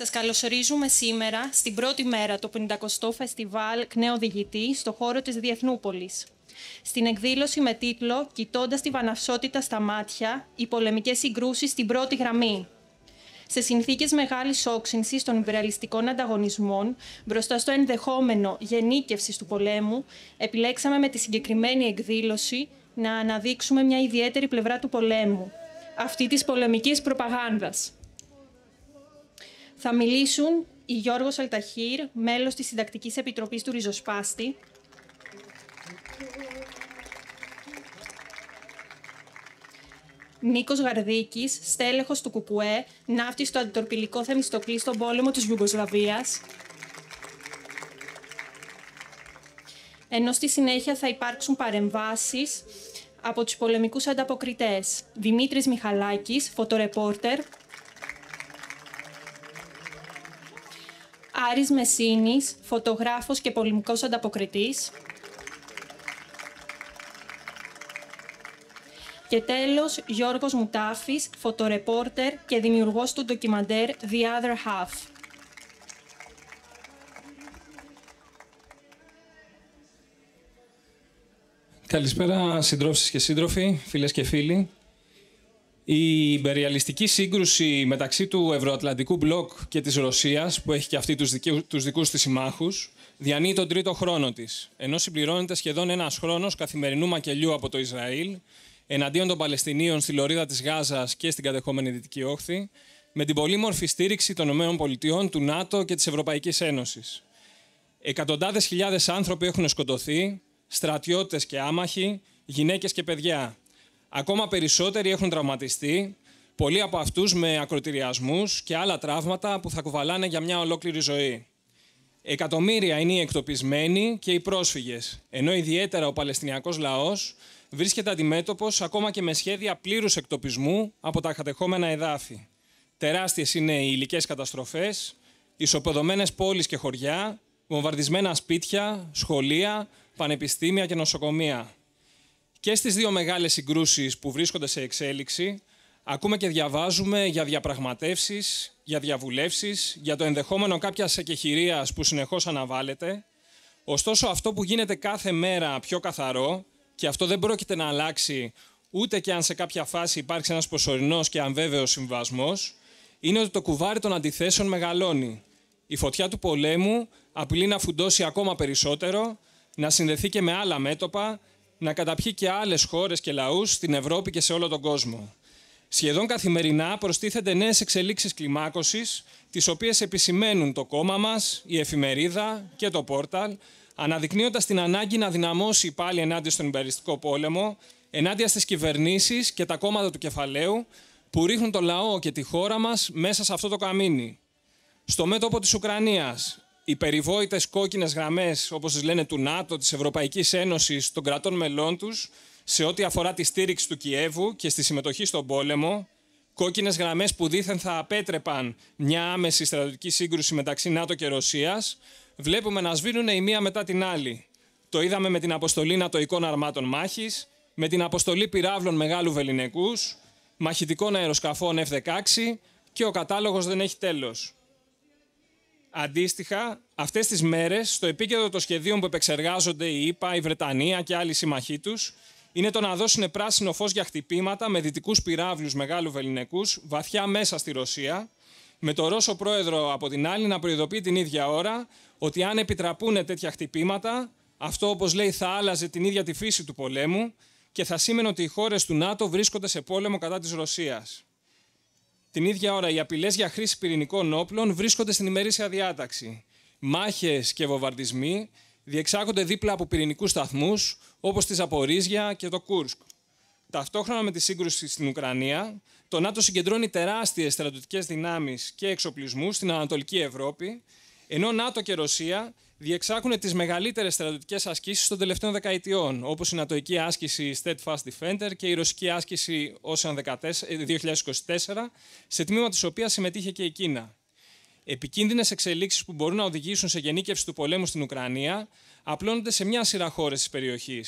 Σας καλωσορίζουμε σήμερα στην πρώτη μέρα του 50ο Φεστιβάλ Κνέο Διγητή στο χώρο της Διεθνούπολης. Στην εκδήλωση με τίτλο Κοιτώντας τη βαναυσότητα στα μάτια, οι πολεμικές συγκρούσεις στην πρώτη γραμμή». Σε συνθήκες μεγάλης όξυνσης των υπεραλιστικών ανταγωνισμών, μπροστά στο ενδεχόμενο γενίκευσης του πολέμου, επιλέξαμε με τη συγκεκριμένη εκδήλωση να αναδείξουμε μια ιδιαίτερη πλευρά του πολέμου, αυτή της πολεμικής προπαγάνδας. Θα μιλήσουν η Γιώργος Αλταχήρ, μέλος της Συντακτικής Επιτροπής του Ριζοσπάστη, Νίκος Γαρδίκης, στέλεχος του Κουκουέ, ναύτης στο αντιτορπιλικό θεμιστοκλή στον πόλεμο της Ιουγκοσλαβίας. Ενώ στη συνέχεια θα υπάρξουν παρεμβάσεις από τους πολεμικούς ανταποκριτές. Δημήτρης Μιχαλάκης, φωτορεπόρτερ, Άρης Μεσίνης, φωτογράφος και πολεμικός ανταποκριτής. Και τέλος, Γιώργος Μουτάφης, φωτορεπόρτερ και δημιουργός του ντοκιμαντέρ The Other Half. Καλησπέρα συντρόφισσες και σύντροφοι, φίλες και φίλοι. Η υπεριαλιστική σύγκρουση μεταξύ του Ευρωατλαντικού μπλοκ και της Ρωσίας, που έχει και αυτή τους, δικαίου, τους δικούς της συμμάχους, διανύει τον τρίτο χρόνο της, ενώ συμπληρώνεται σχεδόν ένας χρόνος καθημερινού μακελιού από το Ισραήλ, εναντίον των Παλαιστινίων στη λωρίδα της Γάζας και στην κατεχόμενη Δυτική Όχθη, με την πολύμορφη στήριξη των ΗΠΑ, του ΝΑΤΟ και της Ευρωπαϊκής Ένωσης. Εκατοντάδες χιλιάδες άνθρωποι έχουν σκοτωθεί, στρατιώτες και άμαχοι, γυναίκες και παιδιά, Ακόμα περισσότεροι έχουν τραυματιστεί, πολλοί από αυτούς με ακροτηριασμούς και άλλα τραύματα που θα κουβαλάνε για μια ολόκληρη ζωή. Εκατομμύρια είναι οι εκτοπισμένοι και οι πρόσφυγες, ενώ ιδιαίτερα ο Παλαιστινιακός λαός βρίσκεται αντιμέτωπος ακόμα και με σχέδια πλήρους εκτοπισμού από τα κατεχόμενα εδάφη. Τεράστιες είναι οι υλικές καταστροφές, ισοπεδωμένες πόλεις και χωριά, βομβαρδισμένα σπίτια, σχολεία, πανεπιστήμια και νοσοκομεία. Και στις δύο μεγάλες συγκρούσεις που βρίσκονται σε εξέλιξη, ακούμε και διαβάζουμε για διαπραγματεύσεις, για διαβουλεύσεις, για το ενδεχόμενο κάποια εκεχηρίας που συνεχώς αναβάλλεται. Ωστόσο, αυτό που γίνεται κάθε μέρα πιο καθαρό, και αυτό δεν πρόκειται να αλλάξει ούτε και αν σε κάποια φάση υπάρξει ένας προσωρινός και αμβέβαιος συμβασμός, είναι ότι το κουβάρι των αντιθέσεων μεγαλώνει. Η φωτιά του πολέμου απειλεί να φουντώσει ακόμα περισσότερο, να συνδεθεί και με άλλα μέτωπα, να καταπιεί και άλλες χώρες και λαούς στην Ευρώπη και σε όλο τον κόσμο. Σχεδόν καθημερινά προστίθενται νέες εξελίξεις κλιμάκωσης, τις οποίες επισημαίνουν το κόμμα μας, η εφημερίδα και το πόρταλ, αναδεικνύοντας την ανάγκη να δυναμώσει πάλι ενάντια στον υπεριστικό πόλεμο, ενάντια στις κυβερνήσεις και τα κόμματα του κεφαλαίου, που ρίχνουν το λαό και τη χώρα μας μέσα σε αυτό το καμίνι. Στο μέτωπο της Ουκρανίας, οι περιβόητες κόκκινες γραμμές, όπως τις λένε, του ΝΑΤΟ, της Ευρωπαϊκής Ένωσης, των κρατών μελών τους, σε ό,τι αφορά τη στήριξη του Κιέβου και στη συμμετοχή στον πόλεμο, κόκκινες γραμμές που δήθεν θα απέτρεπαν μια άμεση στρατιωτική σύγκρουση μεταξύ ΝΑΤΟ και Ρωσίας, βλέπουμε να σβήνουν η μία μετά την άλλη. Το είδαμε με την αποστολή νατοικών αρμάτων μάχης, με την αποστολή πυράβλων μεγάλου βεληνικού, μαχητικών αεροσκαφών F-16 και ο κατάλογος δεν έχει τέλος. Αντίστοιχα, αυτές τις μέρες, στο επίκεντρο των σχεδίων που επεξεργάζονται η ΕΠΑ, η Βρετανία και άλλοι σύμμαχοί τους, είναι το να δώσουν πράσινο φως για χτυπήματα με δυτικούς πυράβλους μεγάλου βεληνικούς βαθιά μέσα στη Ρωσία, με το Ρώσο πρόεδρο από την άλλη να προειδοποιεί την ίδια ώρα ότι αν επιτραπούν τέτοια χτυπήματα, αυτό όπως λέει θα άλλαζε την ίδια τη φύση του πολέμου και θα σήμαινε ότι οι χώρες του ΝΑΤΟ βρίσκονται σε πόλεμο κατά της Ρωσίας. Την ίδια ώρα, οι απειλές για χρήση πυρηνικών όπλων βρίσκονται στην ημερήσια διάταξη. Μάχες και βομβαρδισμοί διεξάγονται δίπλα από πυρηνικούς σταθμούς, όπως τη Ζαπορίζια και το Κούρσκ. Ταυτόχρονα με τη σύγκρουση στην Ουκρανία, το ΝΑΤΟ συγκεντρώνει τεράστιες στρατιωτικές δυνάμεις και εξοπλισμούς στην Ανατολική Ευρώπη, ενώ ΝΑΤΟ και Ρωσία διεξάγουν τις μεγαλύτερες στρατιωτικές ασκήσεις των τελευταίων δεκαετιών, όπως η νατοϊκή άσκηση Steadfast Defender και η ρωσική άσκηση Ocean 2024, ε, σε τμήμα της οποίας συμμετείχε και η Κίνα. Επικίνδυνες εξελίξεις που μπορούν να οδηγήσουν σε γενίκευση του πολέμου στην Ουκρανία απλώνονται σε μια σειρά χώρες της περιοχής.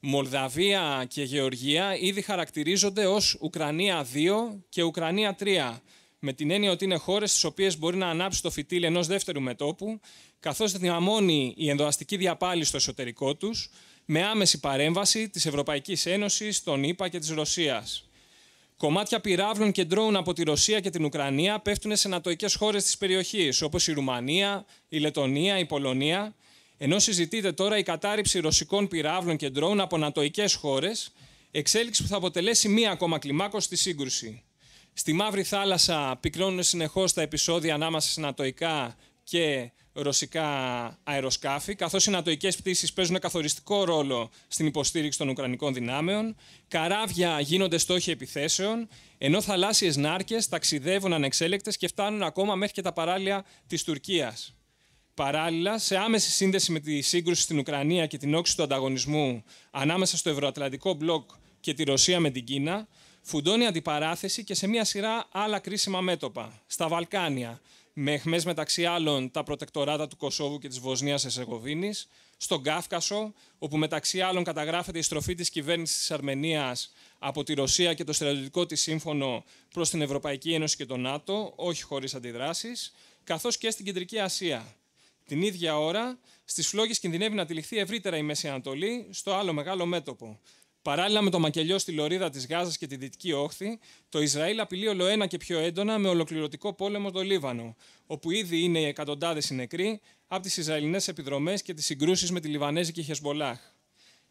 Μολδαβία και Γεωργία ήδη χαρακτηρίζονται ως Ουκρανία 2 και Ουκρανία 3, με την έννοια ότι είναι χώρες στις οποίες μπορεί να ανάψει το φυτίλι ενός δεύτερου μετόπου καθώς δυναμώνει η ενδοαστική διαπάλη στο εσωτερικό τους με άμεση παρέμβαση της Ευρωπαϊκής Ένωσης, των ΗΠΑ και της Ρωσίας. Κομμάτια πυράβλων και ντρόουν από τη Ρωσία και την Ουκρανία πέφτουν σε νατοικές χώρες της περιοχής, όπως η Ρουμανία, η Λετωνία, η Πολωνία, ενώ συζητείται τώρα η κατάρριψη ρωσικών πυράβλων και ντρόουν από νατοικές χώρες, εξέλιξη που θα αποτελέσει μία ακόμα κλιμάκωση στη σύγκρουση. Στη Μαύρη Θάλασσα πυκνώνουν συνεχώς τα επεισόδια ανάμεσα σε και ρωσικά αεροσκάφη, καθώς οι νατοικές πτήσεις παίζουν καθοριστικό ρόλο στην υποστήριξη των Ουκρανικών δυνάμεων, καράβια γίνονται στόχοι επιθέσεων, ενώ θαλάσσιες νάρκες ταξιδεύουν ανεξέλεκτες και φτάνουν ακόμα μέχρι και τα παράλια της Τουρκίας. Παράλληλα, σε άμεση σύνδεση με τη σύγκρουση στην Ουκρανία και την όξη του ανταγωνισμού ανάμεσα στο Ευρωατλαντικό μπλοκ και τη Ρωσία με την Κίνα, φουντώνει αντιπαράθεση και σε μια σειρά άλλα κρίσιμα μέτωπα. Στα Βαλκάνια, με εχμές μεταξύ άλλων τα προτεκτοράτα του Κωσόβου και της Βοσνίας Εσεγοβίνης, στον Κάφκασο, όπου μεταξύ άλλων καταγράφεται η στροφή της κυβέρνησης της Αρμενίας από τη Ρωσία και το στρατιωτικό της σύμφωνο προς την Ευρωπαϊκή Ένωση και τον ΝΑΤΟ, όχι χωρίς αντιδράσεις, καθώς και στην Κεντρική Ασία. Την ίδια ώρα, στις φλόγες κινδυνεύει να τυλιχθεί ευρύτερα η Μέση Ανατολή στο άλλο μεγάλο μέτωπο. Παράλληλα με το μακελιό στη λωρίδα της Γάζας και τη Δυτική Όχθη, το Ισραήλ απειλεί ολοένα και πιο έντονα με ολοκληρωτικό πόλεμο το Λίβανο, όπου ήδη είναι οι εκατοντάδες οι νεκροί από τις Ισραηλινές επιδρομές και τις συγκρούσεις με τη Λιβανέζικη Χεσμολάχ.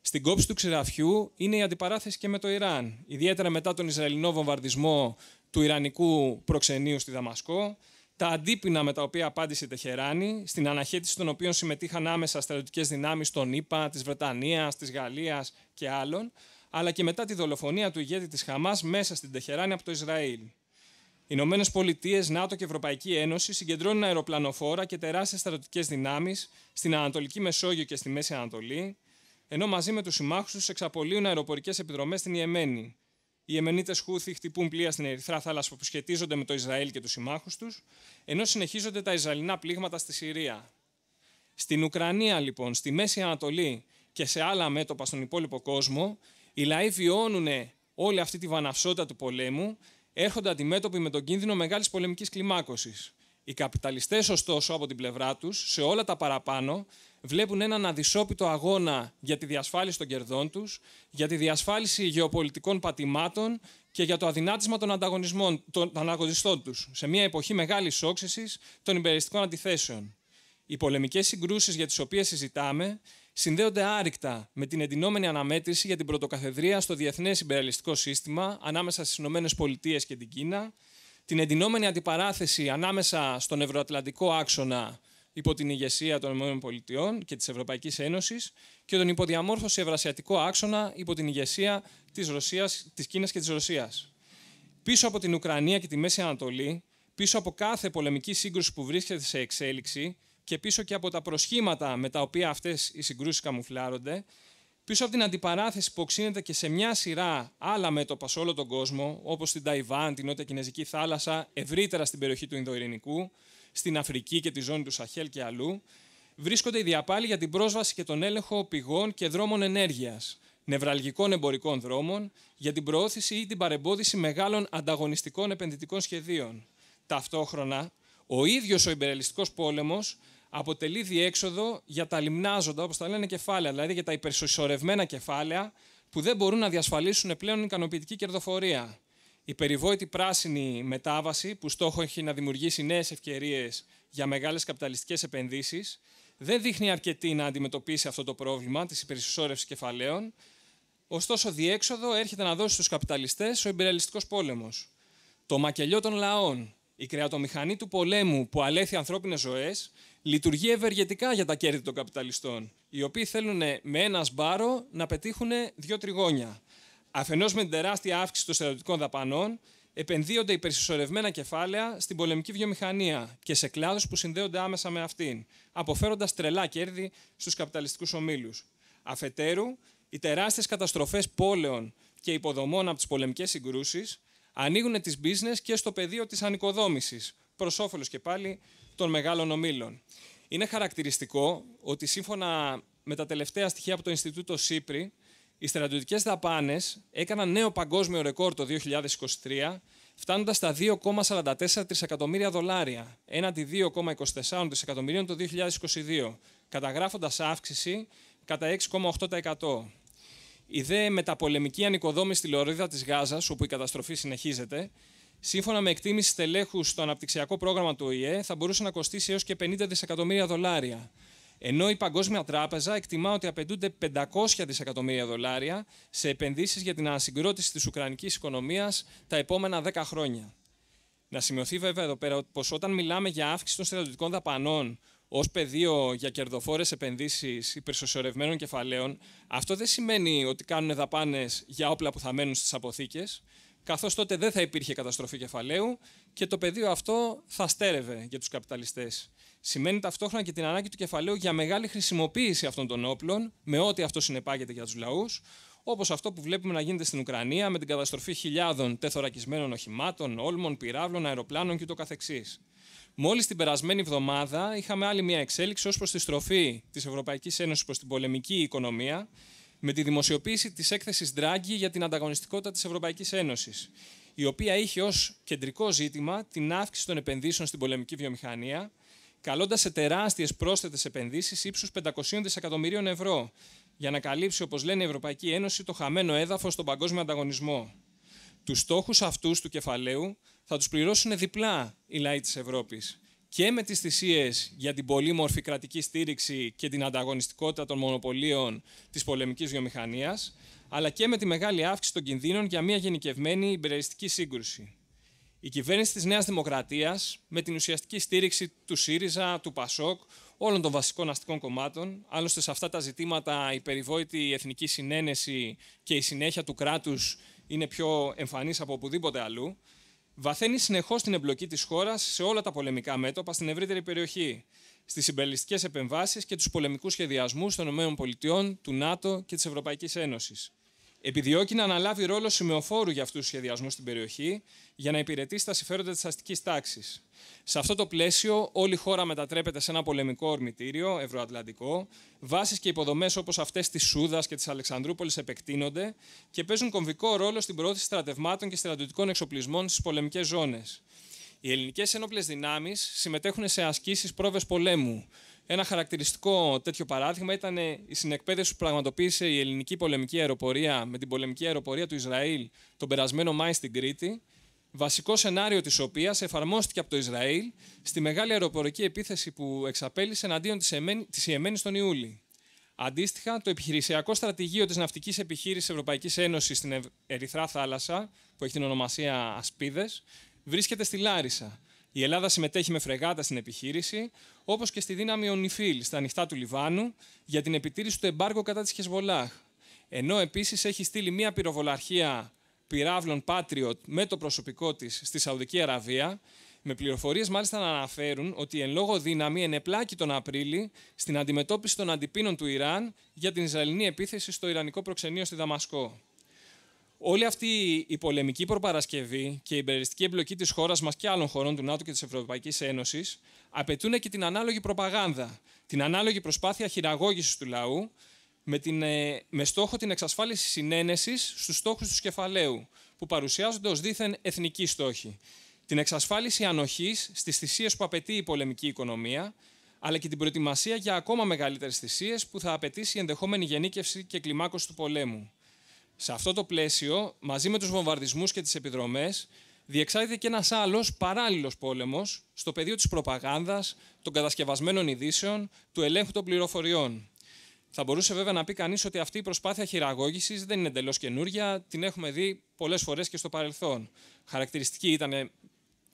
Στην κόψη του ξηραφιού είναι η αντιπαράθεση και με το Ιράν, ιδιαίτερα μετά τον Ισραηλινό βομβαρδισμό του Ιρανικού προξενείου στη Δαμασκό, τα αντίπεινα με τα οποία απάντησε η Τεχεράνη, στην αναχέτηση των οποίων συμμετείχαν άμεσα στρατιωτικές δυνάμεις των ΗΠΑ, της Βρετανίας, της Γαλλίας και άλλων, αλλά και μετά τη δολοφονία του ηγέτη της Χαμάς μέσα στην Τεχεράνη από το Ισραήλ. Οι Ηνωμένες Πολιτείες, ΝΑΤΟ και Ευρωπαϊκή Ένωση συγκεντρώνουν αεροπλανοφόρα και τεράστιες στρατιωτικές δυνάμεις στην Ανατολική Μεσόγειο και στη Μέση Ανατολή, ενώ μαζί με τους συμμάχους τους εξαπολύουν αεροπορικές επιδρομές στην Ιεμένη. Οι Εμενίτε Χούθη χτυπούν πλοία στην Ερυθρά θάλασσα που σχετίζονται με το Ισραήλ και τους συμμάχους τους, ενώ συνεχίζονται τα Ισραηλινά πλήγματα στη Συρία. Στην Ουκρανία, λοιπόν, στη Μέση Ανατολή και σε άλλα μέτωπα στον υπόλοιπο κόσμο, οι λαοί βιώνουν όλη αυτή τη βαναυσότητα του πολέμου, έρχονται αντιμέτωποι με τον κίνδυνο μεγάλης πολεμικής κλιμάκωσης. Οι καπιταλιστές, ωστόσο, από την πλευρά τους, σε όλα τα παραπάνω, βλέπουν έναν αδυσόπιτο αγώνα για τη διασφάλιση των κερδών τους, για τη διασφάλιση γεωπολιτικών πατημάτων και για το αδυνάτισμα των, ανταγωνισμών, των ανταγωνιστών τους, σε μια εποχή μεγάλης όξυση των υπεριστικών αντιθέσεων. Οι πολεμικές συγκρούσεις για τις οποίες συζητάμε συνδέονται άρρηκτα με την εντυνόμενη αναμέτρηση για την πρωτοκαθεδρία στο διεθνές Υπεραλιστικό σύστημα ανάμεσα στις ΗΠΑ και την Κίνα, την εντυνόμενη αντιπαράθεση ανάμεσα στον ευρωατλαντικό άξονα υπό την ηγεσία των ΗΠΑ και της Ευρωπαϊκής Ένωσης και τον υποδιαμόρφωση ευρασιατικό άξονα υπό την ηγεσία της, Ρωσίας, της Κίνας και της Ρωσίας. Πίσω από την Ουκρανία και τη Μέση Ανατολή, πίσω από κάθε πολεμική σύγκρουση που βρίσκεται σε εξέλιξη και πίσω και από τα προσχήματα με τα οποία αυτές οι συγκρούσεις καμουφλάρονται, Πίσω από την αντιπαράθεση που οξύνεται και σε μια σειρά άλλα μέτωπα σε όλο τον κόσμο, όπως στην Ταϊβάν, την Νότια Κινέζικη θάλασσα, ευρύτερα στην περιοχή του Ινδοειρηνικού, στην Αφρική και τη ζώνη του Σαχέλ και αλλού, βρίσκονται οι διαπάλοι για την πρόσβαση και τον έλεγχο πηγών και δρόμων ενέργειας, νευραλγικών εμπορικών δρόμων, για την προώθηση ή την παρεμπόδιση μεγάλων ανταγωνιστικών επενδυτικών σχεδίων. Ταυτόχρονα, ο ίδιος ο υπερελιστικός πόλεμος αποτελεί διέξοδο για τα λιμνάζοντα, όπως τα λένε κεφάλαια, δηλαδή για τα υπερσυσσωρευμένα κεφάλαια που δεν μπορούν να διασφαλίσουν πλέον ικανοποιητική κερδοφορία. Η περιβόητη πράσινη μετάβαση, που στόχο έχει να δημιουργήσει νέες ευκαιρίες για μεγάλες καπιταλιστικές επενδύσεις, δεν δείχνει αρκετή να αντιμετωπίσει αυτό το πρόβλημα της υπερσυσσόρευσης κεφαλαίων. Ωστόσο, διέξοδο έρχεται να δώσει στους καπιταλιστές ο υπεραλιστικό πόλεμος. Το μακελιό των λαών, η κρεατομηχανή του πολέμου που αλέθει ανθρώπινες ζωές, Λειτουργεί ευεργετικά για τα κέρδη των καπιταλιστών, οι οποίοι θέλουν με ένα σπάρο να πετύχουν δύο τριγώνια. Αφενός με την τεράστια αύξηση των στρατιωτικών δαπανών, επενδύονται υπερσυσσωρευμένα κεφάλαια στην πολεμική βιομηχανία και σε κλάδους που συνδέονται άμεσα με αυτήν, αποφέροντας τρελά κέρδη στους καπιταλιστικούς ομίλους. Αφετέρου, οι τεράστιες καταστροφές πόλεων και υποδομών από τις πολεμικές συγκρούσεις ανοίγουν τις business και στο πεδίο της ανοικοδόμησης, προς όφελος και πάλι των μεγάλων ομίλων. Είναι χαρακτηριστικό ότι σύμφωνα με τα τελευταία στοιχεία από το Ινστιτούτο Σύπρη, οι στρατιωτικές δαπάνες έκαναν νέο παγκόσμιο ρεκόρ το 2023, φτάνοντας στα 2,44 τρισεκατομμύρια δολάρια, έναντι 2,24 τρισεκατομμυρίων το 2022, καταγράφοντας αύξηση κατά 6,8%. Η δε μεταπολεμική ανοικοδόμηση στη Λωρίδα της Γάζας, όπου η καταστροφή συνεχίζεται, Σύμφωνα με εκτίμηση στελέχου στο αναπτυξιακό πρόγραμμα του ΟΗΕ, θα μπορούσε να κοστίσει έως και 50 δισεκατομμύρια δολάρια. Ενώ η Παγκόσμια Τράπεζα εκτιμά ότι απαιτούνται 500 δισεκατομμύρια δολάρια σε επενδύσεις για την ανασυγκρότηση της Ουκρανικής οικονομίας τα επόμενα 10 χρόνια. Να σημειωθεί βέβαια εδώ πέρα πως όταν μιλάμε για αύξηση των στρατιωτικών δαπανών ως πεδίο για κερδοφόρες επενδύσεις υπερσοσιορευμένων κεφαλαίων, αυτό δεν σημαίνει ότι κάνουν δαπάνες για όπλα που θα μένουν στις αποθήκες καθώς τότε δεν θα υπήρχε καταστροφή κεφαλαίου και το πεδίο αυτό θα στέρευε για τους καπιταλιστές. Σημαίνει ταυτόχρονα και την ανάγκη του κεφαλαίου για μεγάλη χρησιμοποίηση αυτών των όπλων, με ό,τι αυτό συνεπάγεται για τους λαούς, όπως αυτό που βλέπουμε να γίνεται στην Ουκρανία με την καταστροφή χιλιάδων τεθωρακισμένων οχημάτων, όλμων, πυράβλων, αεροπλάνων κ.ο.κ. Μόλις την περασμένη εβδομάδα είχαμε άλλη μια εξέλιξη ως προς τη στροφή της Ευρωπαϊκής Ένωσης προς την πολεμική οικονομία με τη δημοσιοποίηση της έκθεσης Draghi για την ανταγωνιστικότητα της Ευρωπαϊκής Ένωσης, η οποία είχε ως κεντρικό ζήτημα την αύξηση των επενδύσεων στην πολεμική βιομηχανία, καλώντας σε τεράστιες πρόσθετες επενδύσεις ύψους 500 δισεκατομμυρίων ευρώ, για να καλύψει, όπως λένε η Ευρωπαϊκή Ένωση, το χαμένο έδαφος στον παγκόσμιο ανταγωνισμό. Τους στόχους αυτούς του κεφαλαίου θα τους πληρώσουν διπλά οι λαοί της Ευρώπης, και με τις θυσίες για την πολύμορφη κρατική στήριξη και την ανταγωνιστικότητα των μονοπωλίων της πολεμικής βιομηχανίας, αλλά και με τη μεγάλη αύξηση των κινδύνων για μια γενικευμένη υπερεριστική σύγκρουση. Η κυβέρνηση της Νέας Δημοκρατίας, με την ουσιαστική στήριξη του ΣΥΡΙΖΑ, του ΠΑΣΟΚ, όλων των βασικών αστικών κομμάτων, άλλωστε σε αυτά τα ζητήματα η περιβόητη εθνική συνένεση και η συνέχεια του κράτους είναι πιο εμφανής από οπουδήποτε αλλού, βαθαίνει συνεχώς την εμπλοκή της χώρας σε όλα τα πολεμικά μέτωπα στην ευρύτερη περιοχή, στις συμπεριληστικέ επεμβάσεις και τους πολεμικούς σχεδιασμούς των ΗΠΑ, του ΝΑΤΟ και της Ευρωπαϊκής Ένωσης. Επιδιώκει να αναλάβει ρόλο σημεοφόρου για αυτούς τους σχεδιασμούς στην περιοχή, για να υπηρετήσει τα συμφέροντα της αστικής τάξης. Σε αυτό το πλαίσιο, όλη η χώρα μετατρέπεται σε ένα πολεμικό ορμητήριο, ευρωατλαντικό. Βάσεις και υποδομές όπως αυτές της Σούδας και της Αλεξανδρούπολης επεκτείνονται και παίζουν κομβικό ρόλο στην προώθηση στρατευμάτων και στρατιωτικών εξοπλισμών στις πολεμικές ζώνες. Οι ελληνικές ένοπλες δυνάμεις συμμετέχουν σε ασκήσεις πρόβες πολέμου, ένα χαρακτηριστικό τέτοιο παράδειγμα ήταν ε, η συνεκπαίδευση που πραγματοποίησε η ελληνική πολεμική αεροπορία με την πολεμική αεροπορία του Ισραήλ τον περασμένο Μάη στην Κρήτη, βασικό σενάριο της οποίας εφαρμόστηκε από το Ισραήλ στη μεγάλη αεροπορική επίθεση που εξαπέλυσε εναντίον της Ιεμένης τον Ιούλη. Αντίστοιχα, το επιχειρησιακό στρατηγείο της Ναυτικής Επιχείρησης Ευρωπαϊκής Ένωσης στην Ερυθρά Θάλασσα, που έχει την ονομασία Ασπίδες, βρίσκεται στη Λάρισα. Η Ελλάδα συμμετέχει με φρεγάτα στην επιχείρηση, όπως και στη δύναμη Ονιφίλ στα ανοιχτά του Λιβάνου για την επιτήρηση του εμπάργου κατά της Χεσβολάχ. Ενώ επίσης έχει στείλει μία πυροβολαρχία πυράβλων Patriot με το προσωπικό της στη Σαουδική Αραβία, με πληροφορίες μάλιστα να αναφέρουν ότι εν λόγω δύναμη ενεπλάκη τον Απρίλη στην αντιμετώπιση των αντιπίνων του Ιράν για την Ισραηλινή επίθεση στο Ιρανικό προξενείο στη Δαμασκό. Όλη αυτή η πολεμική προπαρασκευή και η υπεριστική εμπλοκή της χώρας μας και άλλων χωρών του ΝΑΤΟ και της Ευρωπαϊκής Ένωσης απαιτούν και την ανάλογη προπαγάνδα, την ανάλογη προσπάθεια χειραγώγησης του λαού με, την, ε, με στόχο την εξασφάλιση συνένεσης στους στόχους του κεφαλαίου, που παρουσιάζονται ως δίθεν εθνικοί στόχοι, την εξασφάλιση ανοχής στις θυσίες που απαιτεί η πολεμική οικονομία, αλλά και την προετοιμασία για ακόμα μεγαλύτερες θυσίες που θα απαιτήσει η ενδεχόμενη γενίκευση και κλιμάκωση του πολέμου. Σε αυτό το πλαίσιο, μαζί με τους βομβαρδισμούς και τις επιδρομές, διεξάγεται και ένας άλλος παράλληλος πόλεμος στο πεδίο της προπαγάνδας, των κατασκευασμένων ειδήσεων, του ελέγχου των πληροφοριών. Θα μπορούσε βέβαια να πει κανείς ότι αυτή η προσπάθεια χειραγώγησης δεν είναι εντελώς καινούρια, την έχουμε δει πολλές φορές και στο παρελθόν. Χαρακτηριστική ήταν,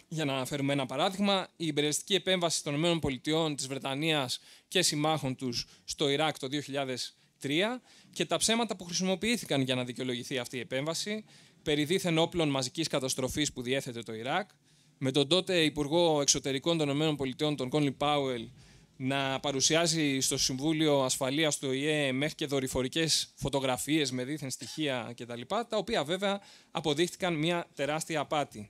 για να αναφέρουμε ένα παράδειγμα, η υπερελιστική επέμβαση των ΗΠΑ, της Βρετανίας και συμμάχων τους στο Ιράκ το 2003, και τα ψέματα που χρησιμοποιήθηκαν για να δικαιολογηθεί αυτή η επέμβαση, περί δίθεν όπλων μαζικής καταστροφής που διέθετε το Ιράκ, με τον τότε Υπουργό Εξωτερικών των ΗΠΑ, τον Κόνλι Πάουελ, να παρουσιάζει στο Συμβούλιο Ασφαλείας του ΟΗΕ μέχρι και δορυφορικές φωτογραφίες με δίθεν στοιχεία κτλ. Τα οποία βέβαια αποδείχτηκαν μια τεράστια απάτη.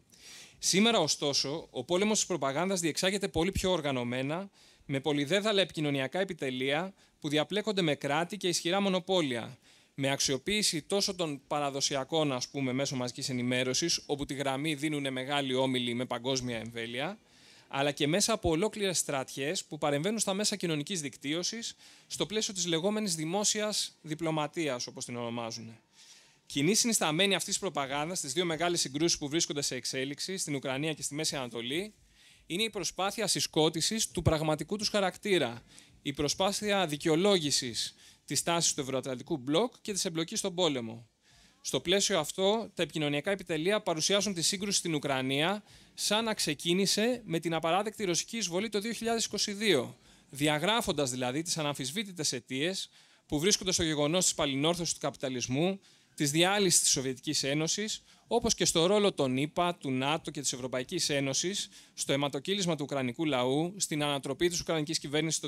Σήμερα, ωστόσο, ο πόλεμος της προπαγάνδας διεξάγεται πολύ πιο οργανωμένα, με πολυδέδαλα επικοινωνιακά επιτελεία, που διαπλέκονται με κράτη και ισχυρά μονοπόλια, με αξιοποίηση τόσο των παραδοσιακών ας πούμε, μέσω μαζικής ενημέρωσης, όπου τη γραμμή δίνουν μεγάλη όμιλη με παγκόσμια εμβέλεια, αλλά και μέσα από ολόκληρες στρατιές που παρεμβαίνουν στα μέσα κοινωνικής δικτύωσης στο πλαίσιο της λεγόμενης δημόσιας διπλωματίας, όπως την ονομάζουν. Κοινή συνισταμένη αυτής της προπαγάνδας στις δύο μεγάλες συγκρούσεις που βρίσκονται σε εξέλιξη, στην Ουκρανία και στη Μέση Ανατολή, είναι η προσπάθεια συσκότησης του πραγματικού τους χαρακτήρα η προσπάθεια δικαιολόγησης της τάσης του Ευρωατλαντικού μπλοκ και της εμπλοκής στον πόλεμο. Στο πλαίσιο αυτό, τα επικοινωνιακά επιτελεία παρουσιάζουν τη σύγκρουση στην Ουκρανία σαν να ξεκίνησε με την απαράδεκτη ρωσική εισβολή το 2022, διαγράφοντας δηλαδή τις αναμφισβήτητες αιτίες που βρίσκονται στο γεγονός της παλινόρθωσης του καπιταλισμού, της διάλυσης της Σοβιετικής Ένωσης, όπως και στο ρόλο των ΗΠΑ, του ΝΑΤΟ και της Ευρωπαϊκής Ένωσης στο αιματοκύλισμα του Ουκρανικού λαού, στην ανατροπή της Ουκρανικής κυβέρνησης το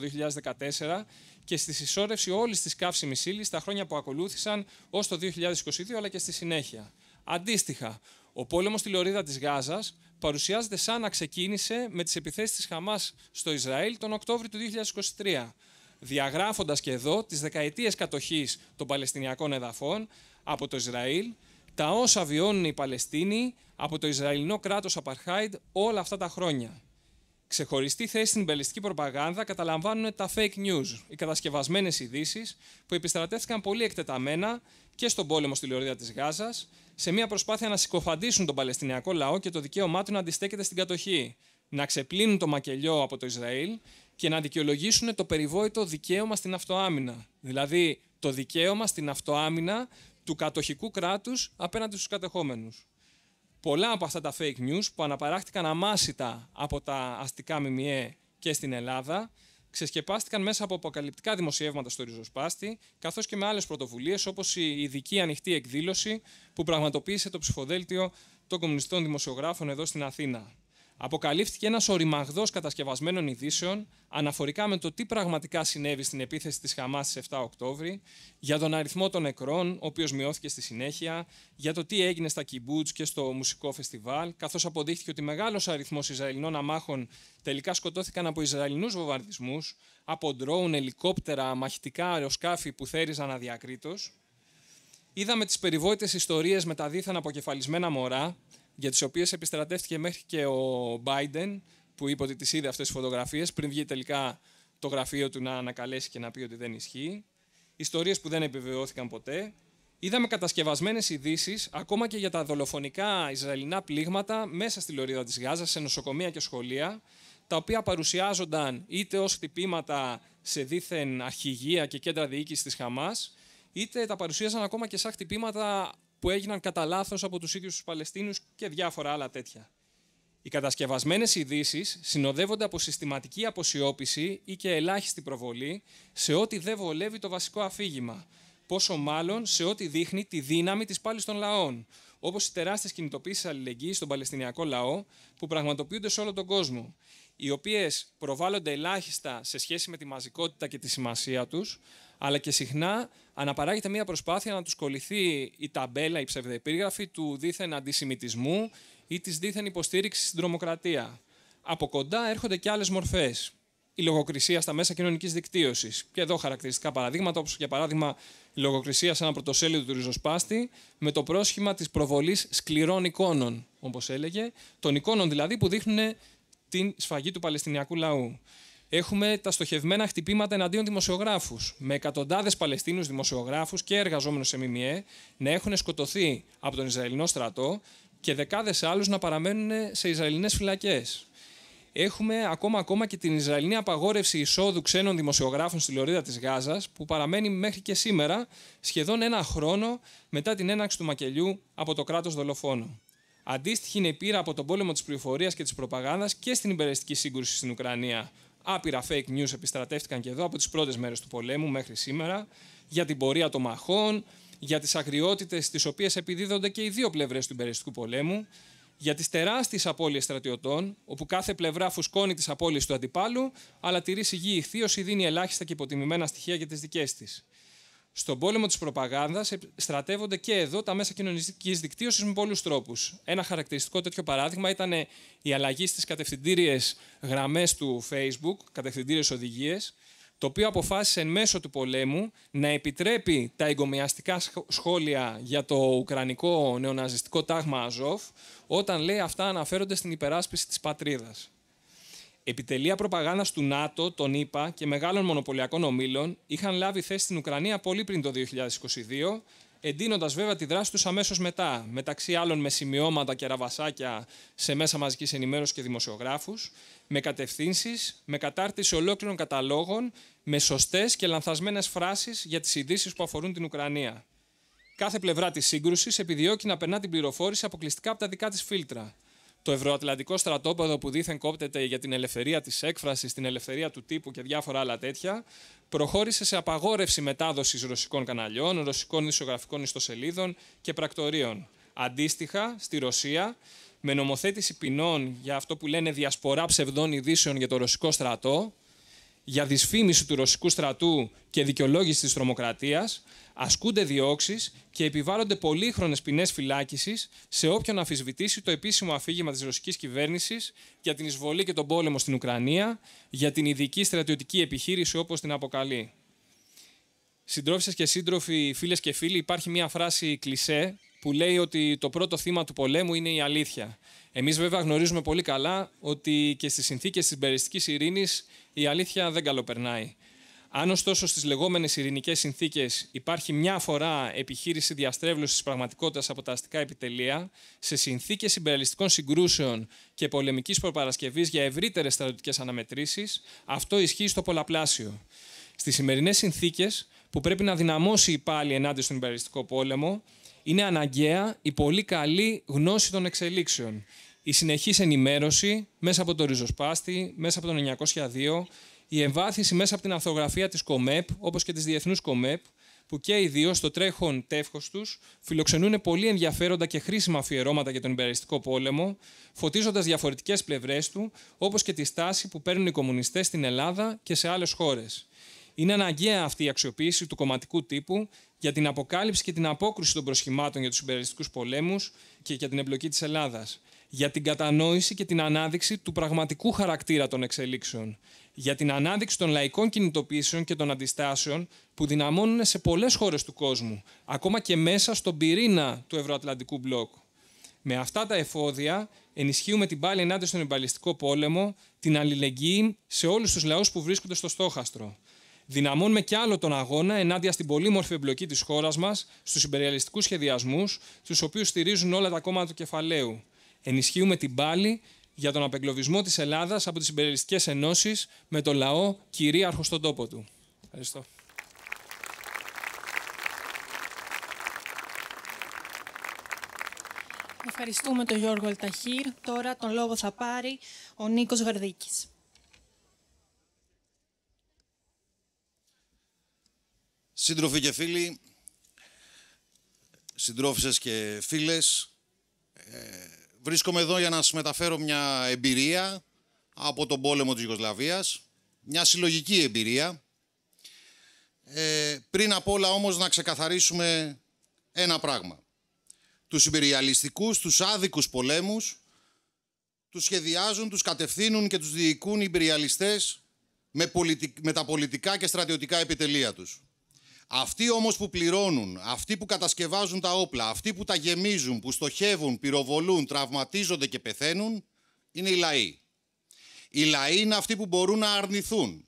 2014 και στη συσσόρευση όλης της καύσιμης ύλης τα χρόνια που ακολούθησαν ως το 2022 αλλά και στη συνέχεια. Αντίστοιχα, ο πόλεμος στη Λωρίδα της Γάζας παρουσιάζεται σαν να ξεκίνησε με τις επιθέσεις της Χαμάς στο Ισραήλ τον Οκτώβριο του 2023 διαγράφοντας και εδώ τις δεκαετίες κατοχής των Παλαιστινιακών εδαφών από το Ισραήλ, τα όσα βιώνουν οι Παλαιστίνοι από το Ισραηλινό κράτος Απαρχάιντ όλα αυτά τα χρόνια. Ξεχωριστή θέση στην Παλαιστική προπαγάνδα καταλαμβάνουν τα fake news, οι κατασκευασμένες ειδήσεις που επιστρατεύτηκαν πολύ εκτεταμένα και στον πόλεμο στη Λεωρίδα της Γάζας, σε μια προσπάθεια να συκοφαντήσουν τον Παλαιστινιακό λαό και το δικαίωμά του να αντιστέκεται στην κατοχή, να ξεπλύνουν το μακελιό από το Ισραήλ και να δικαιολογήσουν το περιβόητο δικαίωμα στην αυτοάμυνα. Δηλαδή, το δικαίωμα στην αυτοάμυνα του κατοχικού κράτους απέναντι στους κατεχόμενους. Πολλά από αυτά τα fake news που αναπαράχτηκαν αμάσιτα από τα αστικά ΜΜΕ και στην Ελλάδα, ξεσκεπάστηκαν μέσα από αποκαλυπτικά δημοσιεύματα στο ριζοσπάστη, καθώς και με άλλες πρωτοβουλίες όπως η ειδική ανοιχτή εκδήλωση που πραγματοποίησε το ψηφοδέλτιο των κομμουνιστών δημοσιογράφων εδώ στην Αθήνα αποκαλύφθηκε ένας οριμαγδός κατασκευασμένων ειδήσεων αναφορικά με το τι πραγματικά συνέβη στην επίθεση της Χαμάς στις 7 Οκτώβρη, για τον αριθμό των νεκρών, ο οποίος μειώθηκε στη συνέχεια, για το τι έγινε στα Κιμπούτζ και στο μουσικό φεστιβάλ, καθώς αποδείχθηκε ότι μεγάλος αριθμός Ισραηλινών αμάχων τελικά σκοτώθηκαν από Ισραηλινούς βομβαρδισμούς, από ντρόουν, ελικόπτερα, μαχητικά αεροσκάφη που θέριζαν αδιακρίτως. Είδαμε τις περιβόητες ιστορίες με τα δίθεν αποκεφαλισμένα μωρά, για τις οποίες επιστρατεύτηκε μέχρι και ο Biden που είπε ότι τις είδε αυτές τις φωτογραφίες πριν βγει τελικά το γραφείο του να ανακαλέσει και να πει ότι δεν ισχύει. Ιστορίες που δεν επιβεβαιώθηκαν ποτέ. Είδαμε κατασκευασμένες ειδήσεις ακόμα και για τα δολοφονικά Ισραηλινά πλήγματα μέσα στη λωρίδα της Γάζας, σε νοσοκομεία και σχολεία, τα οποία παρουσιάζονταν είτε ως χτυπήματα σε δίθεν αρχηγία και κέντρα διοίκησης της Χαμάς, είτε τα παρουσίαζαν ακόμα και σαν χτυπήματα που έγιναν κατά λάθος από τους ίδιους τους Παλαιστίνιου και διάφορα άλλα τέτοια. Οι κατασκευασμένες ειδήσει συνοδεύονται από συστηματική αποσιώπηση ή και ελάχιστη προβολή σε ό,τι δεν βολεύει το βασικό αφήγημα, πόσο μάλλον σε ό,τι δείχνει τη δύναμη της πάλης των λαών, όπως οι τεράστιες κινητοποίησεις αλληλεγγύης στον Παλαιστινιακό λαό που πραγματοποιούνται σε όλο τον κόσμο, οι οποίες προβάλλονται ελάχιστα σε σχέση με τη μαζικότητα και τη σημασία τους, αλλά και συχνά αναπαράγεται μια προσπάθεια να τους κολληθεί η ταμπέλα, η ψευδεπίγραφη του δίθεν αντισημιτισμού ή της δίθεν υποστήριξης στην τρομοκρατία. Από κοντά έρχονται και άλλες μορφές. Η λογοκρισία στα μέσα κοινωνικής δικτύωσης. Και εδώ χαρακτηριστικά παραδείγματα, όπως για παράδειγμα η λογοκρισία σε ένα πρωτοσέλιδο του Ριζοσπάστη, με το πρόσχημα της προβολής σκληρών εικόνων, όπως έλεγε, των εικόνων δηλαδή που δείχνουν την σφαγή του Παλαιστινιακού λαού. Έχουμε τα στοχευμένα χτυπήματα εναντίον δημοσιογράφους, με εκατοντάδες Παλαιστίνου δημοσιογράφους και εργαζόμενους σε ΜΜΕ να έχουν σκοτωθεί από τον Ισραηλινό στρατό και δεκάδες άλλους να παραμένουν σε Ισραηλινές φυλακές. Έχουμε ακόμα, ακόμα και την Ισραηλινή απαγόρευση εισόδου ξένων δημοσιογράφων στη Λωρίδα της Γάζας, που παραμένει μέχρι και σήμερα, σχεδόν ένα χρόνο μετά την έναρξη του μακελιού από το κράτος δολοφόνο. Αντίστοιχη είναι η πείρα από τον πόλεμο της πληροφορίας και της προπαγάνδας και στην υπερεστική σύγκρουση στην Ουκρανία, Άπειρα fake news επιστρατεύτηκαν και εδώ από τις πρώτες μέρες του πολέμου μέχρι σήμερα για την πορεία των μαχών, για τις αγριότητες τις οποίες επιδίδονται και οι δύο πλευρές του υπεριστικού πολέμου, για τις τεράστιες απώλειες στρατιωτών, όπου κάθε πλευρά φουσκώνει τις απώλειες του αντιπάλου, αλλά τηρεί σιγή ή δίνει ελάχιστα και υποτιμημένα στοιχεία για τις δικές της. Στον πόλεμο της προπαγάνδας στρατεύονται και εδώ τα μέσα κοινωνικής δικτύωσης με πολλούς τρόπους. Ένα χαρακτηριστικό τέτοιο παράδειγμα ήταν ε, η αλλαγή στις κατευθυντήριες γραμμές του Facebook, κατευθυντήριες οδηγίες, το οποίο αποφάσισε εν μέσω του πολέμου να επιτρέπει τα εγκομιαστικά σχόλια για το ουκρανικό νεοναζιστικό τάγμα Αζόφ, όταν λέει αυτά αναφέρονται στην υπεράσπιση της πατρίδας. Επιτελεία προπαγάνδας του ΝΑΤΟ, των ΗΠΑ και μεγάλων μονοπωλιακών ομίλων είχαν λάβει θέση στην Ουκρανία πολύ πριν το 2022, εντείνοντας βέβαια τη δράση τους αμέσως μετά, μεταξύ άλλων με σημειώματα και ραβασάκια σε μέσα μαζικής ενημέρωσης και δημοσιογράφους, με κατευθύνσεις, με κατάρτιση ολόκληρων καταλόγων, με σωστές και λανθασμένες φράσεις για τις ειδήσεις που αφορούν την Ουκρανία. Κάθε πλευρά της σύγκρουσης επιδιώκει να περνά την πληροφόρηση αποκλειστικά από τα δικά της φίλτρα, το Ευρωατλαντικό στρατόπεδο που δήθεν κόπτεται για την ελευθερία της έκφρασης, την ελευθερία του τύπου και διάφορα άλλα τέτοια, προχώρησε σε απαγόρευση μετάδοσης ρωσικών καναλιών, ρωσικών ισογραφικών ιστοσελίδων και πρακτορείων. Αντίστοιχα, στη Ρωσία, με νομοθέτηση ποινών για αυτό που λένε διασπορά ψευδών ειδήσεων για το ρωσικό στρατό, για δυσφήμιση του ρωσικού στρατού και δικαιολόγηση της τρομοκρατίας, ασκούνται διώξεις και επιβάλλονται πολύχρονες ποινές φυλάκισης σε όποιον αφισβητήσει το επίσημο αφήγημα της ρωσικής κυβέρνησης για την εισβολή και τον πόλεμο στην Ουκρανία, για την ειδική στρατιωτική επιχείρηση όπως την αποκαλεί. Συντρόφισσες και σύντροφοι, φίλες και φίλοι, υπάρχει μια φράση κλισέ που λέει ότι το πρώτο θύμα του πολέμου είναι η αλήθεια. Εμείς βέβαια γνωρίζουμε πολύ καλά ότι και στις συνθήκες της περιστικής ειρήνης η αλήθεια δεν καλοπερνάει. Αν ωστόσο στις λεγόμενες ειρηνικές συνθήκες υπάρχει μια φορά επιχείρηση διαστρέβλωσης της πραγματικότητας από τα αστικά επιτελεία, σε συνθήκες συμπεριαλιστικών συγκρούσεων και πολεμικής προπαρασκευής για ευρύτερες στρατιωτικές αναμετρήσεις, αυτό ισχύει στο πολλαπλάσιο. Στις σημερινές συνθήκες που πρέπει να δυναμώσει η πάλι ενάντια στον υπεραλιστικό πόλεμο, είναι αναγκαία η πολύ καλή γνώση των εξελίξεων. Η συνεχής ενημέρωση μέσα από το ριζοσπάστη, μέσα από τον 902, η εμβάθυνση μέσα από την αρθογραφία της ΚΟΜΕΠ, όπως και της Διεθνούς ΚΟΜΕΠ, που και οι δύο στο τρέχον τεύχος τους φιλοξενούν πολύ ενδιαφέροντα και χρήσιμα αφιερώματα για τον υπεραριστικό πόλεμο, φωτίζοντας διαφορετικές πλευρές του, όπως και τη στάση που παίρνουν οι κομμουνιστές στην Ελλάδα και σε άλλες χώρες. Είναι αναγκαία αυτή η αξιοποίηση του κομματικού τύπου για την αποκάλυψη και την απόκρουση των προσχημάτων για τους συμπεριστικού πολέμους και για την εμπλοκή της Ελλάδας. Για την κατανόηση και την ανάδειξη του πραγματικού χαρακτήρα των εξελίξεων. Για την ανάδειξη των λαϊκών κινητοποιήσεων και των αντιστάσεων που δυναμώνουν σε πολλές χώρες του κόσμου, ακόμα και μέσα στον πυρήνα του Ευρωατλαντικού μπλοκ. Με αυτά τα εφόδια ενισχύουμε την πάλι ενάντια στον εμπαλιστικό πόλεμο, την αλληλεγγύη σε όλους τους λαούς που βρίσκονται στο στόχαστρο. Δυναμώνουμε κι άλλο τον αγώνα ενάντια στην πολύμορφη εμπλοκή της χώρας μας στους υπεριαλιστικούς σχεδιασμούς, του οποίους στηρίζουν όλα τα κόμματα του κεφαλαίου. Ενισχύουμε την πάλη για τον απεγκλωβισμό της Ελλάδας από τις υπεριαλιστικές ενώσεις με το λαό κυρίαρχο στον τόπο του. Ευχαριστώ. Ευχαριστούμε τον Γιώργο Ελταχύρ. Τώρα τον λόγο θα πάρει ο Νίκος Γαρδίκης. Σύντροφοι και φίλοι, συντρόφισσες και φίλες, ε, βρίσκομαι εδώ για να σας μεταφέρω μια εμπειρία από τον πόλεμο της Ιγκοσλαβίας, μια συλλογική εμπειρία. Ε, πριν απ' όλα όμως να ξεκαθαρίσουμε ένα πράγμα. Τους υπεριαλιστικούς, τους άδικους πολέμους, τους σχεδιάζουν, τους κατευθύνουν και τους διοικούν οι με, με τα πολιτικά και στρατιωτικά επιτελεία τους. Αυτοί όμως που πληρώνουν, αυτοί που κατασκευάζουν τα όπλα, αυτοί που τα γεμίζουν, που στοχεύουν, πυροβολούν, τραυματίζονται και πεθαίνουν, είναι οι λαοί. Οι λαοί είναι αυτοί που μπορούν να αρνηθούν.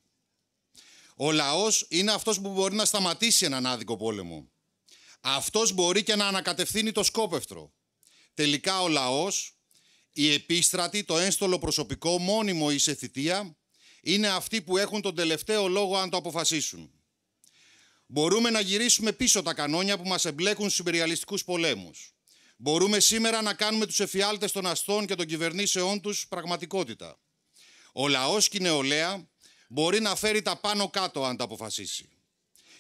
Ο λαός είναι αυτός που μπορεί να σταματήσει έναν άδικο πόλεμο. Αυτός μπορεί και να ανακατευθύνει το σκόπευτρο. Τελικά ο λαός, η επίστρατη, το ένστολο προσωπικό, μόνιμο ή σε θητεία, είναι αυτοί που έχουν τον τελευταίο λόγο αν το αποφασίσουν. Μπορούμε να γυρίσουμε πίσω τα κανόνια που μας εμπλέκουν στους υπεριαλιστικούς πολέμους. Μπορούμε σήμερα να κάνουμε τους εφιάλτες των αστών και των κυβερνήσεών τους πραγματικότητα. Ο λαός και η νεολαία μπορεί να φέρει τα πάνω κάτω αν τα αποφασίσει.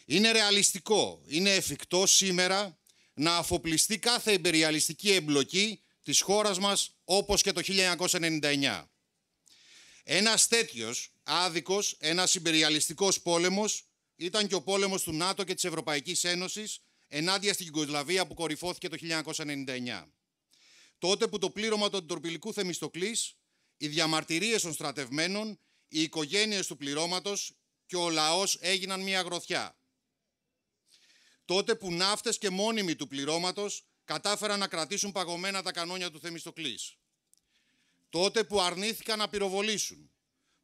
Είναι ρεαλιστικό, είναι εφικτό σήμερα να αφοπλιστεί κάθε υπεριαλιστική εμπλοκή της χώρας μας όπως και το 1999. Ένας τέτοιος άδικος, ένας υπεριαλιστικός πόλεμος ήταν και ο πόλεμος του ΝΑΤΟ και της Ευρωπαϊκής Ένωσης ενάντια στην Ιγκοσλαβία που κορυφώθηκε το 1999. Τότε που το πλήρωμα του αντιτορπιλικού Θεμιστοκλής, οι διαμαρτυρίες των στρατευμένων, οι οικογένειες του πληρώματος και ο λαός έγιναν μια γροθιά. Τότε που ναύτες και μόνιμοι του πληρώματος κατάφεραν να κρατήσουν παγωμένα τα κανόνια του Θεμιστοκλής. Τότε που αρνήθηκαν να πυροβολήσουν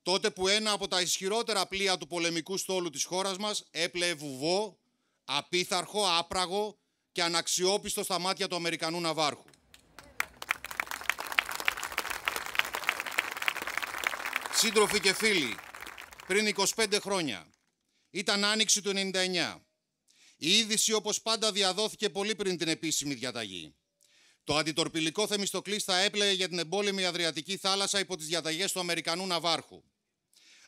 τότε που ένα από τα ισχυρότερα πλοία του πολεμικού στόλου της χώρας μας έπλεε βουβό, απίθαρχο, άπραγο και αναξιόπιστο στα μάτια του Αμερικανού Ναβάρχου. Σύντροφοι και φίλοι, πριν 25 χρόνια, ήταν άνοιξη του 99. Η είδηση όπως πάντα διαδόθηκε πολύ πριν την επίσημη διαταγή. Το αντιτορπιλικό Θεμιστοκλής θα έπλεγε για την εμπόλεμη Αδριατική θάλασσα υπό τις διαταγές του Αμερικανού Ναβάρχου.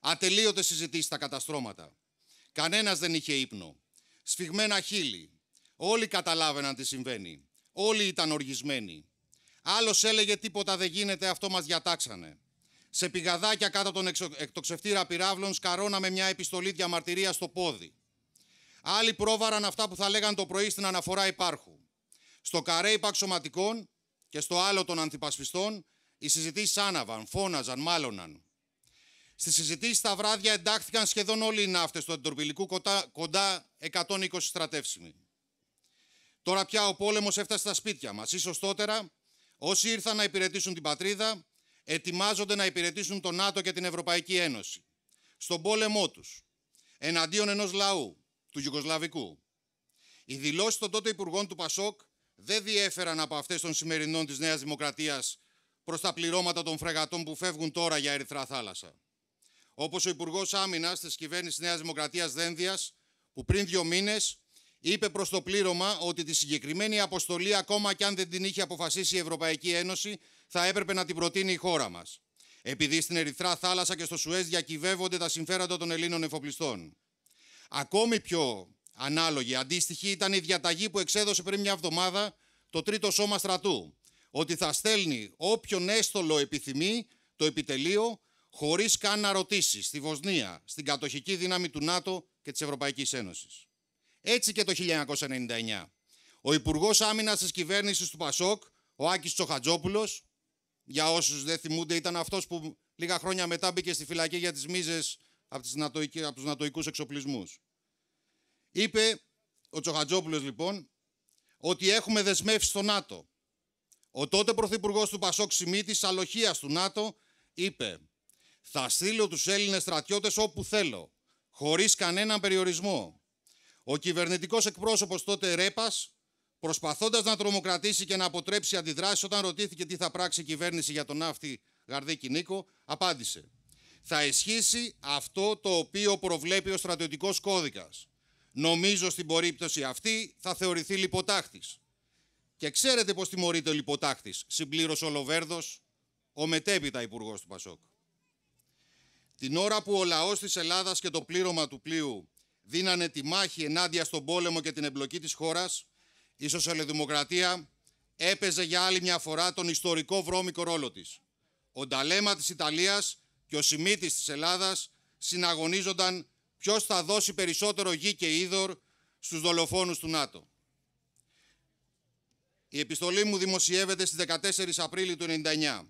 Ατελείωτες συζητήσεις στα καταστρώματα. Κανένας δεν είχε ύπνο. Σφιγμένα χείλη. Όλοι καταλάβαιναν τι συμβαίνει. Όλοι ήταν οργισμένοι. Άλλος έλεγε τίποτα δεν γίνεται, αυτό μας διατάξανε. Σε πηγαδάκια κάτω των τον εκτοξευτήρα πυράβλων σκαρώναμε μια επιστολή διαμαρτυρία στο πόδι. Άλλοι πρόβαραν αυτά που θα λέγαν το πρωί στην αναφορά υπάρχου. Στο καρέ υπαξωματικών και στο άλλο των αντιπασφιστών οι συζητήσεις άναβαν, φώναζαν, μάλωναν. Στις συζητήσεις τα βράδια εντάχθηκαν σχεδόν όλοι οι ναύτες του αντιτορπιλικού, κοντά 120 στρατεύσιμοι. Τώρα πια ο πόλεμος έφτασε στα σπίτια μας. σω τότερα όσοι ήρθαν να υπηρετήσουν την πατρίδα ετοιμάζονται να υπηρετήσουν τον ΝΑΤΟ και την Ευρωπαϊκή Ένωση. Στον πόλεμό τους, εναντίον ενός λαού, του Ιουγκοσλαβικού. Οι δηλώσεις των τότε υπουργών του Πασόκ δεν διέφεραν από αυτές των σημερινών της Νέας Δημοκρατίας προς τα πληρώματα των φρεγατών που φεύγουν τώρα για Ερυθρά Θάλασσα. Όπως ο Υπουργός Άμυνας της κυβέρνησης Νέας Δημοκρατίας Δένδιας, που πριν δύο μήνες είπε προς το πλήρωμα ότι τη συγκεκριμένη αποστολή, ακόμα και αν δεν την είχε αποφασίσει η Ευρωπαϊκή Ένωση, θα έπρεπε να την προτείνει η χώρα μας. Επειδή στην Ερυθρά Θάλασσα και στο Σουέζ διακυβεύονται τα συμφέροντα των Ελλήνων εφοπλιστών. Ακόμη πιο ανάλογη, αντίστοιχη ήταν η διαταγή που εξέδωσε πριν μια εβδομάδα το Τρίτο Σώμα Στρατού, ότι θα στέλνει όποιον έστολο επιθυμεί το επιτελείο χωρίς καν να ρωτήσεις στη Βοσνία, στην κατοχική δύναμη του ΝΑΤΟ και της Ευρωπαϊκής Ένωσης. Έτσι και το 1999. Ο Υπουργός Άμυνας της κυβέρνησης του Πασόκ, ο Άκης Τσοχατζόπουλος, για όσους δεν θυμούνται, ήταν αυτός που λίγα χρόνια μετά μπήκε στη φυλακή για τις μίζες από, από τους νατοικού εξοπλισμούς. Είπε ο Τσοχατζόπουλος λοιπόν ότι έχουμε δεσμεύσει στο ΝΑΤΟ. Ο τότε πρωθυπουργός του Πασόκ Σιμίτης, αλοχία του ΝΑΤΟ, είπε θα στείλω τους Έλληνες στρατιώτες όπου θέλω, χωρίς κανέναν περιορισμό. Ο κυβερνητικός εκπρόσωπος τότε Ρέπας, προσπαθώντας να τρομοκρατήσει και να αποτρέψει αντιδράσεις όταν ρωτήθηκε τι θα πράξει η κυβέρνηση για τον ναύτη Γαρδίκη Νίκο, απάντησε «Θα ισχύσει αυτό το οποίο προβλέπει ο στρατιωτικός κώδικας. Νομίζω στην περίπτωση αυτή θα θεωρηθεί λιποτάχτης». Και ξέρετε πώς τιμωρείται ο λιποτάχτης, συμπλήρωσε ο Λοβέρδος, ο μετέπειτα υπουργός του Πασόκ. Την ώρα που ο λαός της Ελλάδας και το πλήρωμα του πλοίου δίνανε τη μάχη ενάντια στον πόλεμο και την εμπλοκή της χώρας, η σοσιαλδημοκρατία έπαιζε για άλλη μια φορά τον ιστορικό βρώμικο ρόλο της. Ο Νταλέμα της Ιταλίας και ο Σιμίτης της Ελλάδας συναγωνίζονταν ποιος θα δώσει περισσότερο γη και είδωρ στους δολοφόνους του ΝΑΤΟ. Η επιστολή μου δημοσιεύεται στις 14 Απρίλη του 1999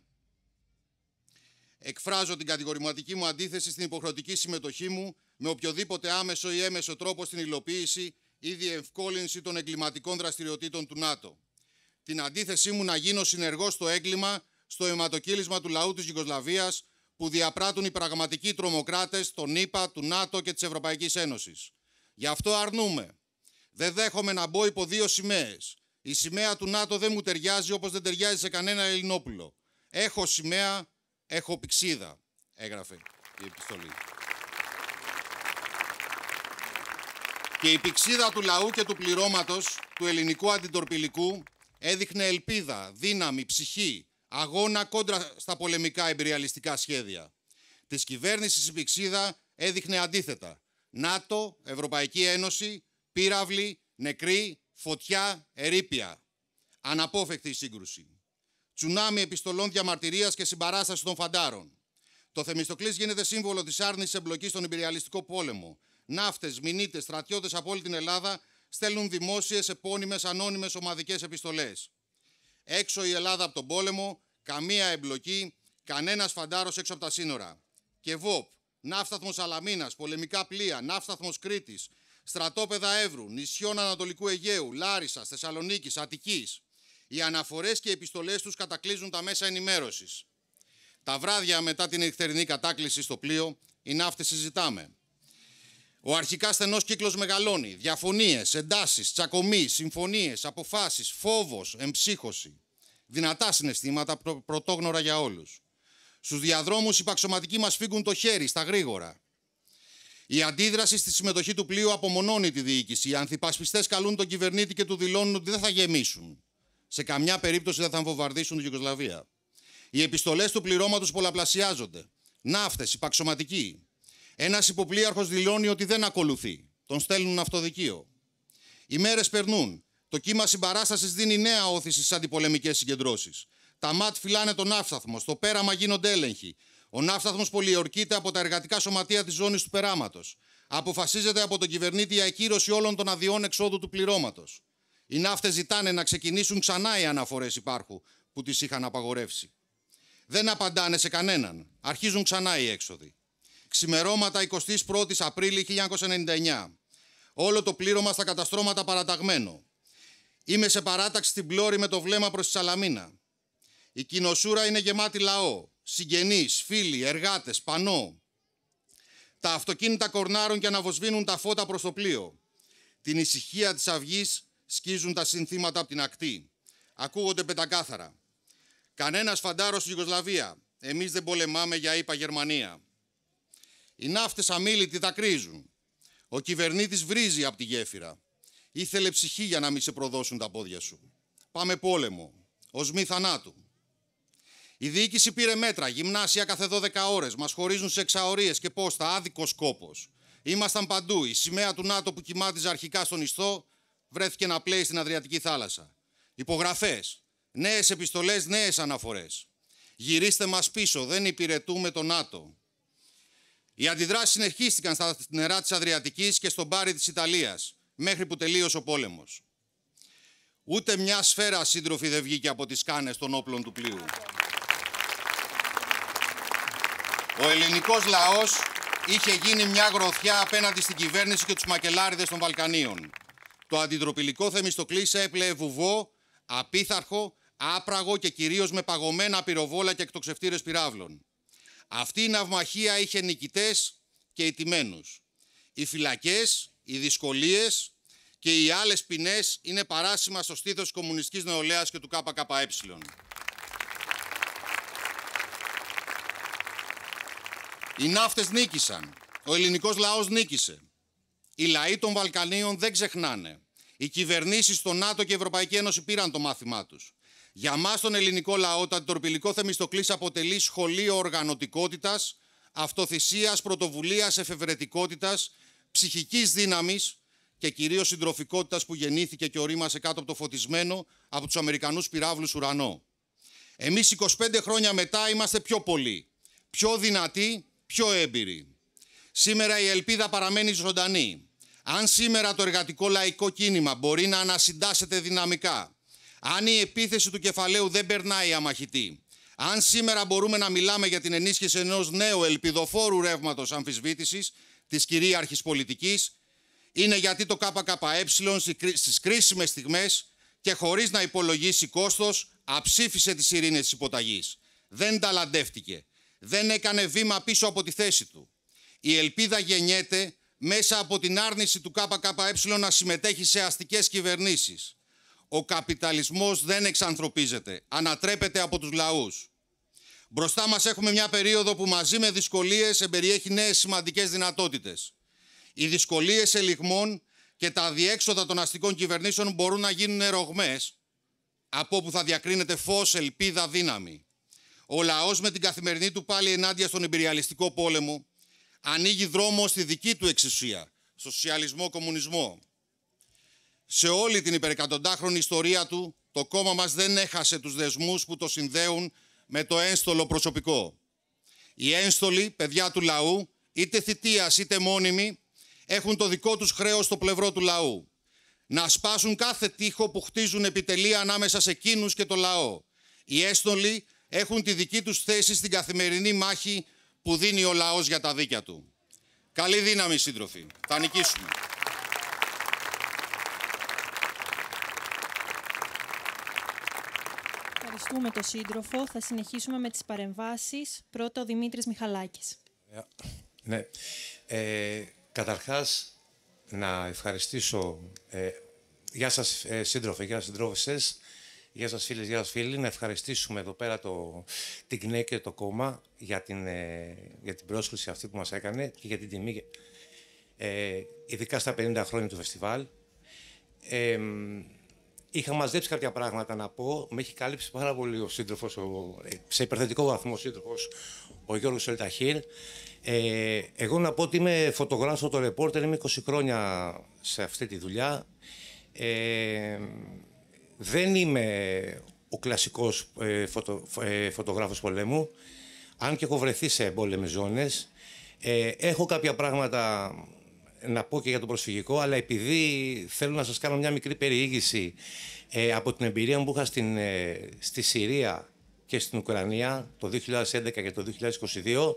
εκφράζω την κατηγορηματική μου αντίθεση στην υποχρεωτική συμμετοχή μου με οποιοδήποτε άμεσο ή έμεσο τρόπο στην υλοποίηση ή διευκόλυνση των εγκληματικών δραστηριοτήτων του ΝΑΤΟ. Την αντίθεσή μου να γίνω συνεργός στο έγκλημα, στο αιματοκύλισμα του λαού της Ιγκοσλαβία που διαπράττουν οι πραγματικοί τρομοκράτες των ΗΠΑ, του ΝΑΤΟ και της Ευρωπαϊκής Ένωσης. Γι' αυτό αρνούμε. Δεν δέχομαι να μπω υπό δύο σημαίες. Η σημαία του ΝΑΤΟ δεν μου ταιριάζει όπως δεν ταιριάζει σε κανένα Ελληνόπουλο. Έχω σημαία Έχω πηξίδα, έγραφε η επιστολή. Και η πηξίδα του λαού και του πληρώματος, του ελληνικού αντιτορπιλικού, έδειχνε ελπίδα, δύναμη, ψυχή, αγώνα κόντρα στα πολεμικά εμπειριαλιστικά σχέδια. Της κυβέρνησης η πηξίδα έδειχνε αντίθετα. ΝΑΤΟ, Ευρωπαϊκή Ένωση, πύραυλοι, νεκροί, φωτιά, ερήπια. Αναπόφευκτη η σύγκρουση. Τσουνάμι επιστολών διαμαρτυρίας και συμπαράστασης των φαντάρων. Το Θεμιστοκλής γίνεται σύμβολο της άρνησης εμπλοκής στον υπεριαλιστικό πόλεμο. Ναύτες, μηνύτες, στρατιώτες από όλη την Ελλάδα στέλνουν δημόσιες, επώνυμες, ανώνυμες ομαδικές επιστολές. Έξω η Ελλάδα από τον πόλεμο, καμία εμπλοκή, κανένας φαντάρος έξω από τα σύνορα. Και ΒΟΠ, ναύσταθμος Αλαμίνας, πολεμικά πλοία, ναύσταθμος Κρήτης, στρατόπεδα Εύρου, νησιών Ανατολικού Αιγαίου, Λάρισας, Θεσσαλονίκης, Αττικής. Οι αναφορές και οι επιστολές τους κατακλείζουν τα μέσα ενημέρωσης. Τα βράδια μετά την νυχτερινή κατάκληση στο πλοίο, οι ναύτες συζητάμε. Ο αρχικά στενός κύκλος μεγαλώνει. Διαφωνίες, εντάσεις, τσακωμοί, συμφωνίες, αποφάσεις, φόβος, εμψύχωση. Δυνατά συναισθήματα πρω, πρωτόγνωρα για όλους. Στους διαδρόμους οι παξωματικοί μας φύγουν το χέρι στα γρήγορα. Η αντίδραση στη συμμετοχή του πλοίου απομονώνει τη διοίκηση. Οι ανθυπασπιστέ καλούν τον κυβερνήτη και του δηλώνουν ότι δεν θα γεμίσουν. Σε καμιά περίπτωση δεν θα βομβαρδίσουν τη Γιουγκοσλαβία. Οι επιστολές του πληρώματος πολλαπλασιάζονται. Ναύτες, υπαξωματικοί. Ένας υποπλήαρχος δηλώνει ότι δεν ακολουθεί. Τον στέλνουν αυτοδικείο. Οι μέρες περνούν. Το κύμα συμπαράστασης δίνει νέα όθηση στις αντιπολεμικές συγκεντρώσεις. Τα ΜΑΤ φυλάνε τον ναύσταθμο. Στο πέραμα γίνονται έλεγχοι. Ο ναύσταθμος πολιορκείται από τα εργατικά σωματεία της ζώνης του περάματος. Αποφασίζεται από τον κυβερνήτη η ακύρωση όλων των αδειών εξόδου του πληρώματος. Οι ναύτες ζητάνε να ξεκινήσουν ξανά οι αναφορές υπάρχου που τις είχαν απαγορεύσει. Δεν απαντάνε σε κανέναν. Αρχίζουν ξανά οι έξοδοι. Ξημερώματα 21η Απρίλη 1999. Όλο το πλήρωμα στα καταστρώματα παραταγμένο. Είμαι σε παράταξη στην πλώρη με το βλέμμα προς τη Σαλαμίνα. Η κοινοσούρα είναι γεμάτη λαό, Συγγενείς, φίλοι, εργάτες, πανό. Τα αυτοκίνητα κορνάρουν και αναβοσβήνουν τα φώτα προς το πλοίο. Την ησυχία της αυγής. Σκίζουν τα συνθήματα από την ακτή. Ακούγονται πεντακάθαρα. Κανένας φαντάρος στη Ιουγκοσλαβία. Εμείς δεν πολεμάμε για ύπα Γερμανία. Οι ναύτες αμήλυτοι τα κρίζουν. Ο κυβερνήτης βρίζει από τη γέφυρα. Ήθελε ψυχή για να μην σε προδώσουν τα πόδια σου. Πάμε πόλεμο. Ως μη θανάτου. Η διοίκηση πήρε μέτρα. Γυμνάσια κάθε 12 ώρες. Μας χωρίζουν σε εξαωρίες και πόστα. Άδικος κόπος. Ήμασταν παντού. Η σημαία του ΝΑΤΟ που κοιμάτιζε αρχικά στον ιστό βρέθηκε να πλέει στην Αδριατική θάλασσα. Υπογραφές, νέες επιστολές, νέες αναφορές. Γυρίστε μας πίσω, δεν υπηρετούμε τον ΝΑΤΟ. Οι αντιδράσεις συνεχίστηκαν στα νερά της Αδριατικής και στον πάρη της Ιταλίας, μέχρι που τελείωσε ο πόλεμος. Ούτε μια σφαίρα σύντροφη δεν βγήκε από τις κάνες των όπλων του πλοίου. Ο ελληνικός λαός είχε γίνει μια γροθιά απέναντι στην κυβέρνηση και τους μακελάριδες των Βαλκανίων. Το αντιτροπηλικό Θεμιστοκλής έπλεε βουβό, απίθαρχο, άπραγο και κυρίως με παγωμένα πυροβόλα και εκτοξευτήρες πυράβλων. Αυτή η ναυμαχία είχε νικητές και ιτημένους. Οι φυλακές, οι δυσκολίες και οι άλλες ποινές είναι παράσημα στο στήθος της νεολαίας και του ΚΚΕ. Οι ναύτες νίκησαν. Ο ελληνικός λαός νίκησε. Οι λαοί των Βαλκανίων δεν ξεχνάνε. Οι κυβερνήσεις των ΝΑΤΟ και η Ευρωπαϊκή Ένωση πήραν το μάθημά τους. Για μας, τον ελληνικό λαό, το αντιτορπιλικό Θεμιστοκλής αποτελεί σχολείο οργανωτικότητας, αυτοθυσίας, πρωτοβουλίας, εφευρετικότητας, ψυχικής δύναμης και κυρίως συντροφικότητας που γεννήθηκε και ορίμασε κάτω από το φωτισμένο από τους Αμερικανούς πυράβλους ουρανό. Εμείς 25 χρόνια μετά είμαστε πιο πολλοί, πιο δυνατοί, πιο έμπειροι. Σήμερα η ελπίδα παραμένει ζωντανή. Αν σήμερα το εργατικό λαϊκό κίνημα μπορεί να ανασυντάσσεται δυναμικά, αν η επίθεση του κεφαλαίου δεν περνάει αμαχητή, αν σήμερα μπορούμε να μιλάμε για την ενίσχυση ενός νέου ελπιδοφόρου ρεύματος αμφισβήτησης της κυρίαρχης πολιτικής, είναι γιατί το ΚΚΕ στις κρίσιμες στιγμές και χωρίς να υπολογίσει κόστος, αψήφισε τις ειρήνες της υποταγής. Δεν ταλαντεύτηκε. Δεν έκανε βήμα πίσω από τη θέση του. Η ελπίδα γεννιέται μέσα από την άρνηση του ΚΚΕ να συμμετέχει σε αστικές κυβερνήσεις. Ο καπιταλισμός δεν εξανθρωπίζεται, ανατρέπεται από τους λαούς. Μπροστά μας έχουμε μια περίοδο που μαζί με δυσκολίες εμπεριέχει νέες σημαντικές δυνατότητες. Οι δυσκολίες ελιγμών και τα διέξοδα των αστικών κυβερνήσεων μπορούν να γίνουν ρογμές, από όπου θα διακρίνεται φως, ελπίδα, δύναμη. Ο λαός με την καθημερινή του πάλι ενάντια στον εμπειριαλιστικό πόλεμο, ανοίγει δρόμο στη δική του εξουσία, στο σοσιαλισμό-κομμουνισμό. Σε όλη την υπερκατοντάχρονη ιστορία του, το κόμμα μας δεν έχασε τους δεσμούς που το συνδέουν με το ένστολο προσωπικό. Οι ένστολοι, παιδιά του λαού, είτε θητείας είτε μόνιμοι, έχουν το δικό τους χρέος στο πλευρό του λαού. Να σπάσουν κάθε τείχο που χτίζουν επιτελεία ανάμεσα σε εκείνους και το λαό. Οι ένστολοι έχουν τη δική τους θέση στην καθημερινή μάχη που δίνει ο λαός για τα δίκια του. Καλή δύναμη σύντροφοι. Θα νικήσουμε. Ευχαριστούμε τον σύντροφο. Θα συνεχίσουμε με τις παρεμβάσεις. Πρώτο ο Δημήτρης Μιχαλάκης. Ε, ναι. Ε, καταρχάς, να ευχαριστήσω... Ε, γεια σας, σύντροφοι. Ε, σύντροφε, γεια σας, Γεια σας φίλες, γεια σας φίλοι. Να ευχαριστήσουμε εδώ πέρα το, την ΚΝΕ και το κόμμα για την, ε, για την πρόσκληση αυτή που μας έκανε και για την τιμή, ε, ειδικά στα 50 χρόνια του φεστιβάλ. Ε, είχα μαζέψει κάποια πράγματα να πω. Με έχει καλύψει πάρα πολύ ο σύντροφος, ε, σε υπερθετικό βαθμό σύντροφος, ο Γιώργος Ελταχήρ. Ε, εγώ να πω ότι είμαι φωτογράφος, το ρεπόρτερ, είμαι 20 χρόνια σε αυτή τη δουλειά. Ε, δεν είμαι ο κλασικός ε, ε, φωτογράφος πολέμου. Αν και έχω βρεθεί σε εμπόλεμες ζώνες, ε, έχω κάποια πράγματα να πω και για το προσφυγικό, αλλά επειδή θέλω να σας κάνω μια μικρή περιήγηση ε, από την εμπειρία μου που είχα στη Συρία και στην Ουκρανία το 2011 και το 2022,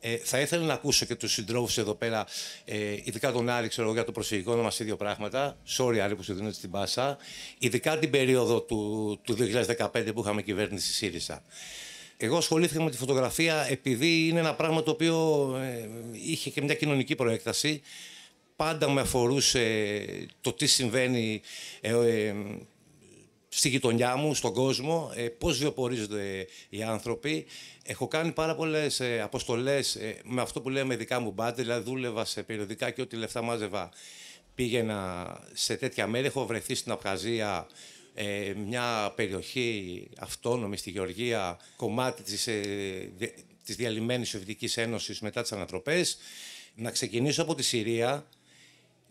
ε, θα ήθελα να ακούσω και τους συντρόφους εδώ πέρα, ε, ειδικά τον Άρη, ξέρω για το προσφυγικό, να μα δύο πράγματα. Sorry, Άρη, που σου δίνω την πάσα. Ειδικά την περίοδο του, του 2015 που είχαμε κυβέρνηση ΣΥΡΙΖΑ. Εγώ ασχολήθηκα με τη φωτογραφία επειδή είναι ένα πράγμα το οποίο ε, είχε και μια κοινωνική προέκταση. Πάντα με αφορούσε το τι συμβαίνει ε, ε, στη γειτονιά μου, στον κόσμο, ε, πώς βιοπορίζονται ε, οι άνθρωποι. Έχω κάνει πάρα πολλές ε, αποστολές με αυτό που λέμε δικά μου μπάντε, δηλαδή δούλευα σε περιοδικά και ό,τι λεφτά μάζευα. Πήγαινα σε τέτοια μέρη, έχω βρεθεί στην Απχαζία, μια περιοχή αυτόνομη στη Γεωργία, κομμάτι της, της διαλυμένης Σοβιτικής Ένωσης μετά τις ανατροπές. Να ξεκινήσω από τη Συρία,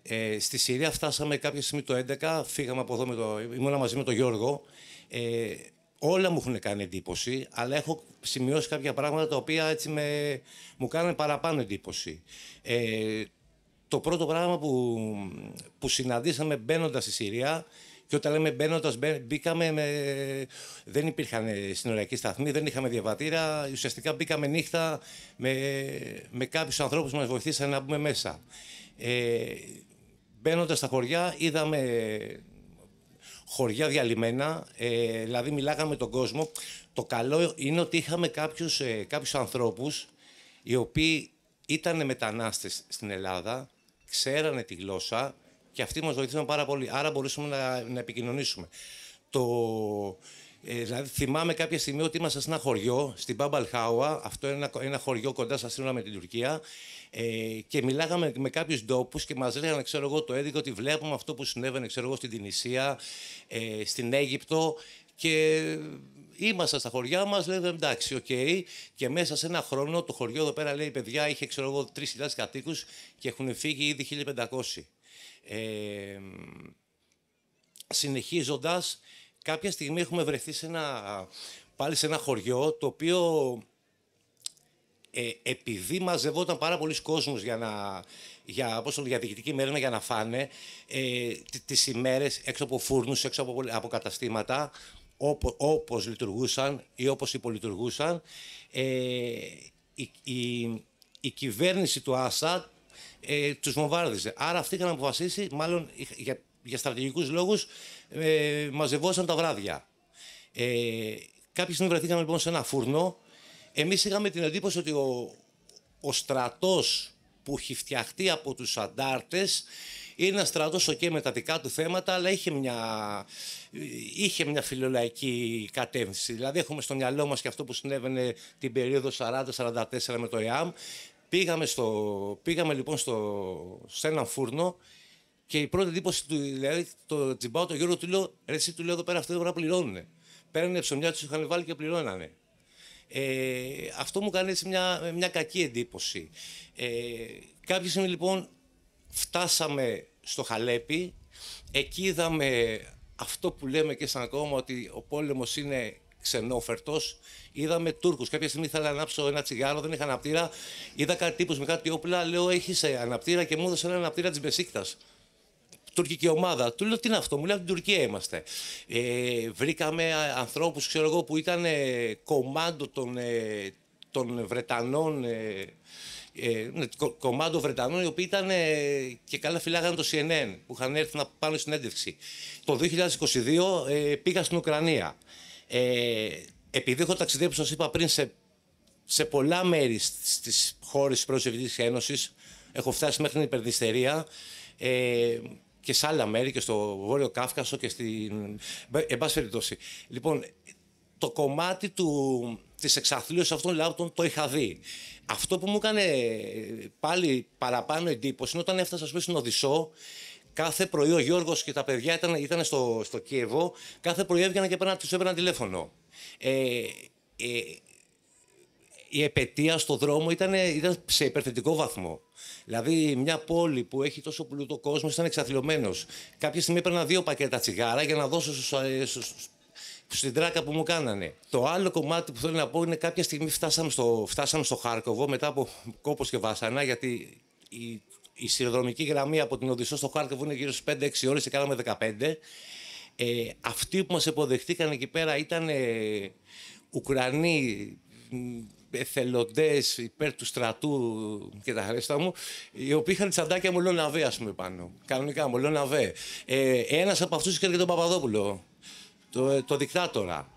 ε, στη Συρία φτάσαμε κάποια στιγμή το 2011, φύγαμε από εδώ, με το, ήμουνα μαζί με τον Γιώργο. Ε, όλα μου έχουν κάνει εντύπωση, αλλά έχω σημειώσει κάποια πράγματα τα οποία έτσι με, μου κάνανε παραπάνω εντύπωση. Ε, το πρώτο πράγμα που, που συναντήσαμε μπαίνοντας στη Συρία, και όταν λέμε μπαίνοντας, μπήκαμε με. Δεν υπήρχαν ε, συνοριακοί σταθμοί, δεν είχαμε διαβατήρα. Ουσιαστικά μπήκαμε νύχτα με, με κάποιους ανθρώπους που μας βοηθήσαν να μπούμε μέσα. Ε, Μπαίνοντας στα χωριά, είδαμε χωριά διαλυμένα, ε, δηλαδή μιλάγαμε με τον κόσμο. Το καλό είναι ότι είχαμε κάποιους ε, κάποιους ανθρώπους οι οποίοι ήταν μετανάστες στην Ελλάδα, ξέρανε τη γλώσσα και αυτοί μας βοηθήσαν πάρα πολύ, άρα μπορούσαμε να, να επικοινωνήσουμε. Το, ε, δηλαδή θυμάμαι κάποια στιγμή ότι ήμασταν σε ένα χωριό, στην Μπαμπαλχάουα, αυτό είναι ένα, ένα χωριό κοντά στα σύνορα με την Τουρκία, ε, και μιλάγαμε με κάποιους ντόπους και μας λέγανε, ξέρω εγώ, το έδεικο, ότι βλέπουμε αυτό που συνέβαινε, ξέρω εγώ, στην Τινησία, ε, στην Αίγυπτο. Και ήμασταν στα χωριά μας, λέμε εντάξει, οκ. Και μέσα σε ένα χρόνο το χωριό εδώ πέρα λέει: Παιδιά, είχε ξέρω εγώ 3.000 κατοίκους και έχουν φύγει ήδη 1.500. Ε, Συνεχίζοντας, κάποια στιγμή έχουμε βρεθεί σε ένα, πάλι σε ένα χωριό το οποίο ε, επειδή μαζευόταν πάρα πολλοί κόσμος για, να, για, το, για να φάνε, ε, τις ημέρες έξω από φούρνους, έξω από, καταστήματα, όπο, όπως λειτουργούσαν ή όπως υπολειτουργούσαν, ε, η, η, κυβέρνηση του Άσαντ ε, τους βομβάρδιζε. Άρα αυτοί είχαν αποφασίσει, μάλλον για, για στρατηγικούς λόγους, ε, μαζευόσαν τα βράδια. Ε, κάποιοι στιγμή λοιπόν σε ένα φούρνο, εμείς είχαμε την εντύπωση ότι ο, ο στρατός που έχει φτιαχτεί από τους αντάρτες είναι ένας στρατός okay, με τα δικά του θέματα αλλά είχε μια, είχε μια φιλολαϊκή κατεύθυνση. Δηλαδή έχουμε στο μυαλό μας και αυτό που συνέβαινε την περίοδο 40-44 με το ΕΑΜ. Πήγαμε, στο, πήγαμε λοιπόν στο, σε έναν φούρνο και η πρώτη εντύπωση του, λέει δηλαδή, το τσιμπάω το Γιώργο του λέω, ρε εσύ του λέω εδώ πέρα αυτή δεν ώρα να πληρώνουν. Παίρνουν ψωμιά τους είχαν βάλει και πληρώνανε. Ε, αυτό μου κάνει έτσι μια, μια κακή εντύπωση. Ε, κάποια στιγμή λοιπόν φτάσαμε στο Χαλέπι, εκεί είδαμε αυτό που λέμε και σαν ακόμα ότι ο πόλεμος είναι ξενόφερτος. Είδαμε Τούρκους. Κάποια στιγμή ήθελα να ανάψω ένα τσιγάρο, δεν είχα αναπτήρα. Είδα κάτι τύπου με κάτι όπλα. Λέω: Έχεις ε, αναπτήρα και μου έδωσε ένα αναπτήρα της Μπεσίκτα τουρκική ομάδα. Του λέω τι είναι αυτό, μου λέει από την Τουρκία είμαστε. Ε, βρήκαμε ανθρώπους, ξέρω εγώ, που ήταν ε, ε των, Βρετανών. Ε, ε ναι, Βρετανών, οι οποίοι ήταν και καλά φυλάγανε το CNN, που είχαν έρθει να πάνε στην έντευξη. Το 2022 πήγα στην Ουκρανία. επειδή έχω ταξιδέψει, σας είπα πριν, σε, σε πολλά μέρη στις χώρες της Ένωσης, έχω φτάσει μέχρι την υπερδυστερία και σε άλλα μέρη και στο Βόρειο Κάφκασο και στην. Εν πάση περιπτώσει. Λοιπόν, το κομμάτι του, της εξαθλίωσης αυτών των λαούτων το είχα δει. Αυτό που μου έκανε πάλι παραπάνω εντύπωση είναι όταν έφτασα πούμε, στην Οδυσσό Κάθε πρωί ο Γιώργος και τα παιδιά ήταν, ήταν στο, στο Κίεβο. Κάθε πρωί έβγαιναν και του έπαιρναν τηλέφωνο. Ε, ε, η επαιτία στο δρόμο ήταν, ήταν σε υπερθετικό βαθμό. Δηλαδή, μια πόλη που έχει τόσο πλούτο κόσμο ήταν εξαθλειωμένο. Κάποια στιγμή έπαιρνα δύο πακέτα τσιγάρα για να δώσω ε, στους, στους, στην τράκα που μου κάνανε. Το άλλο κομμάτι που θέλω να πω είναι κάποια στιγμή φτάσαμε στο, φτάσαμε στο Χάρκοβο μετά από κόπος και βάσανα, γιατί η, η σειροδρομική γραμμή από την Οδυσσό στο Χάρκοβο είναι γύρω στις 5-6 ώρες και κάναμε 15. Ε, αυτοί που μας υποδεχτήκαν εκεί πέρα ήταν ε, Ουκρανοί, εθελοντές υπέρ του στρατού και τα χρέστα μου, οι οποίοι είχαν τσαντάκια μολοναβέ, ας πούμε, πάνω. Κανονικά, μολοναβέ. Ε, ένας από αυτούς είχε και τον Παπαδόπουλο, το, ε, το δικτάτορα.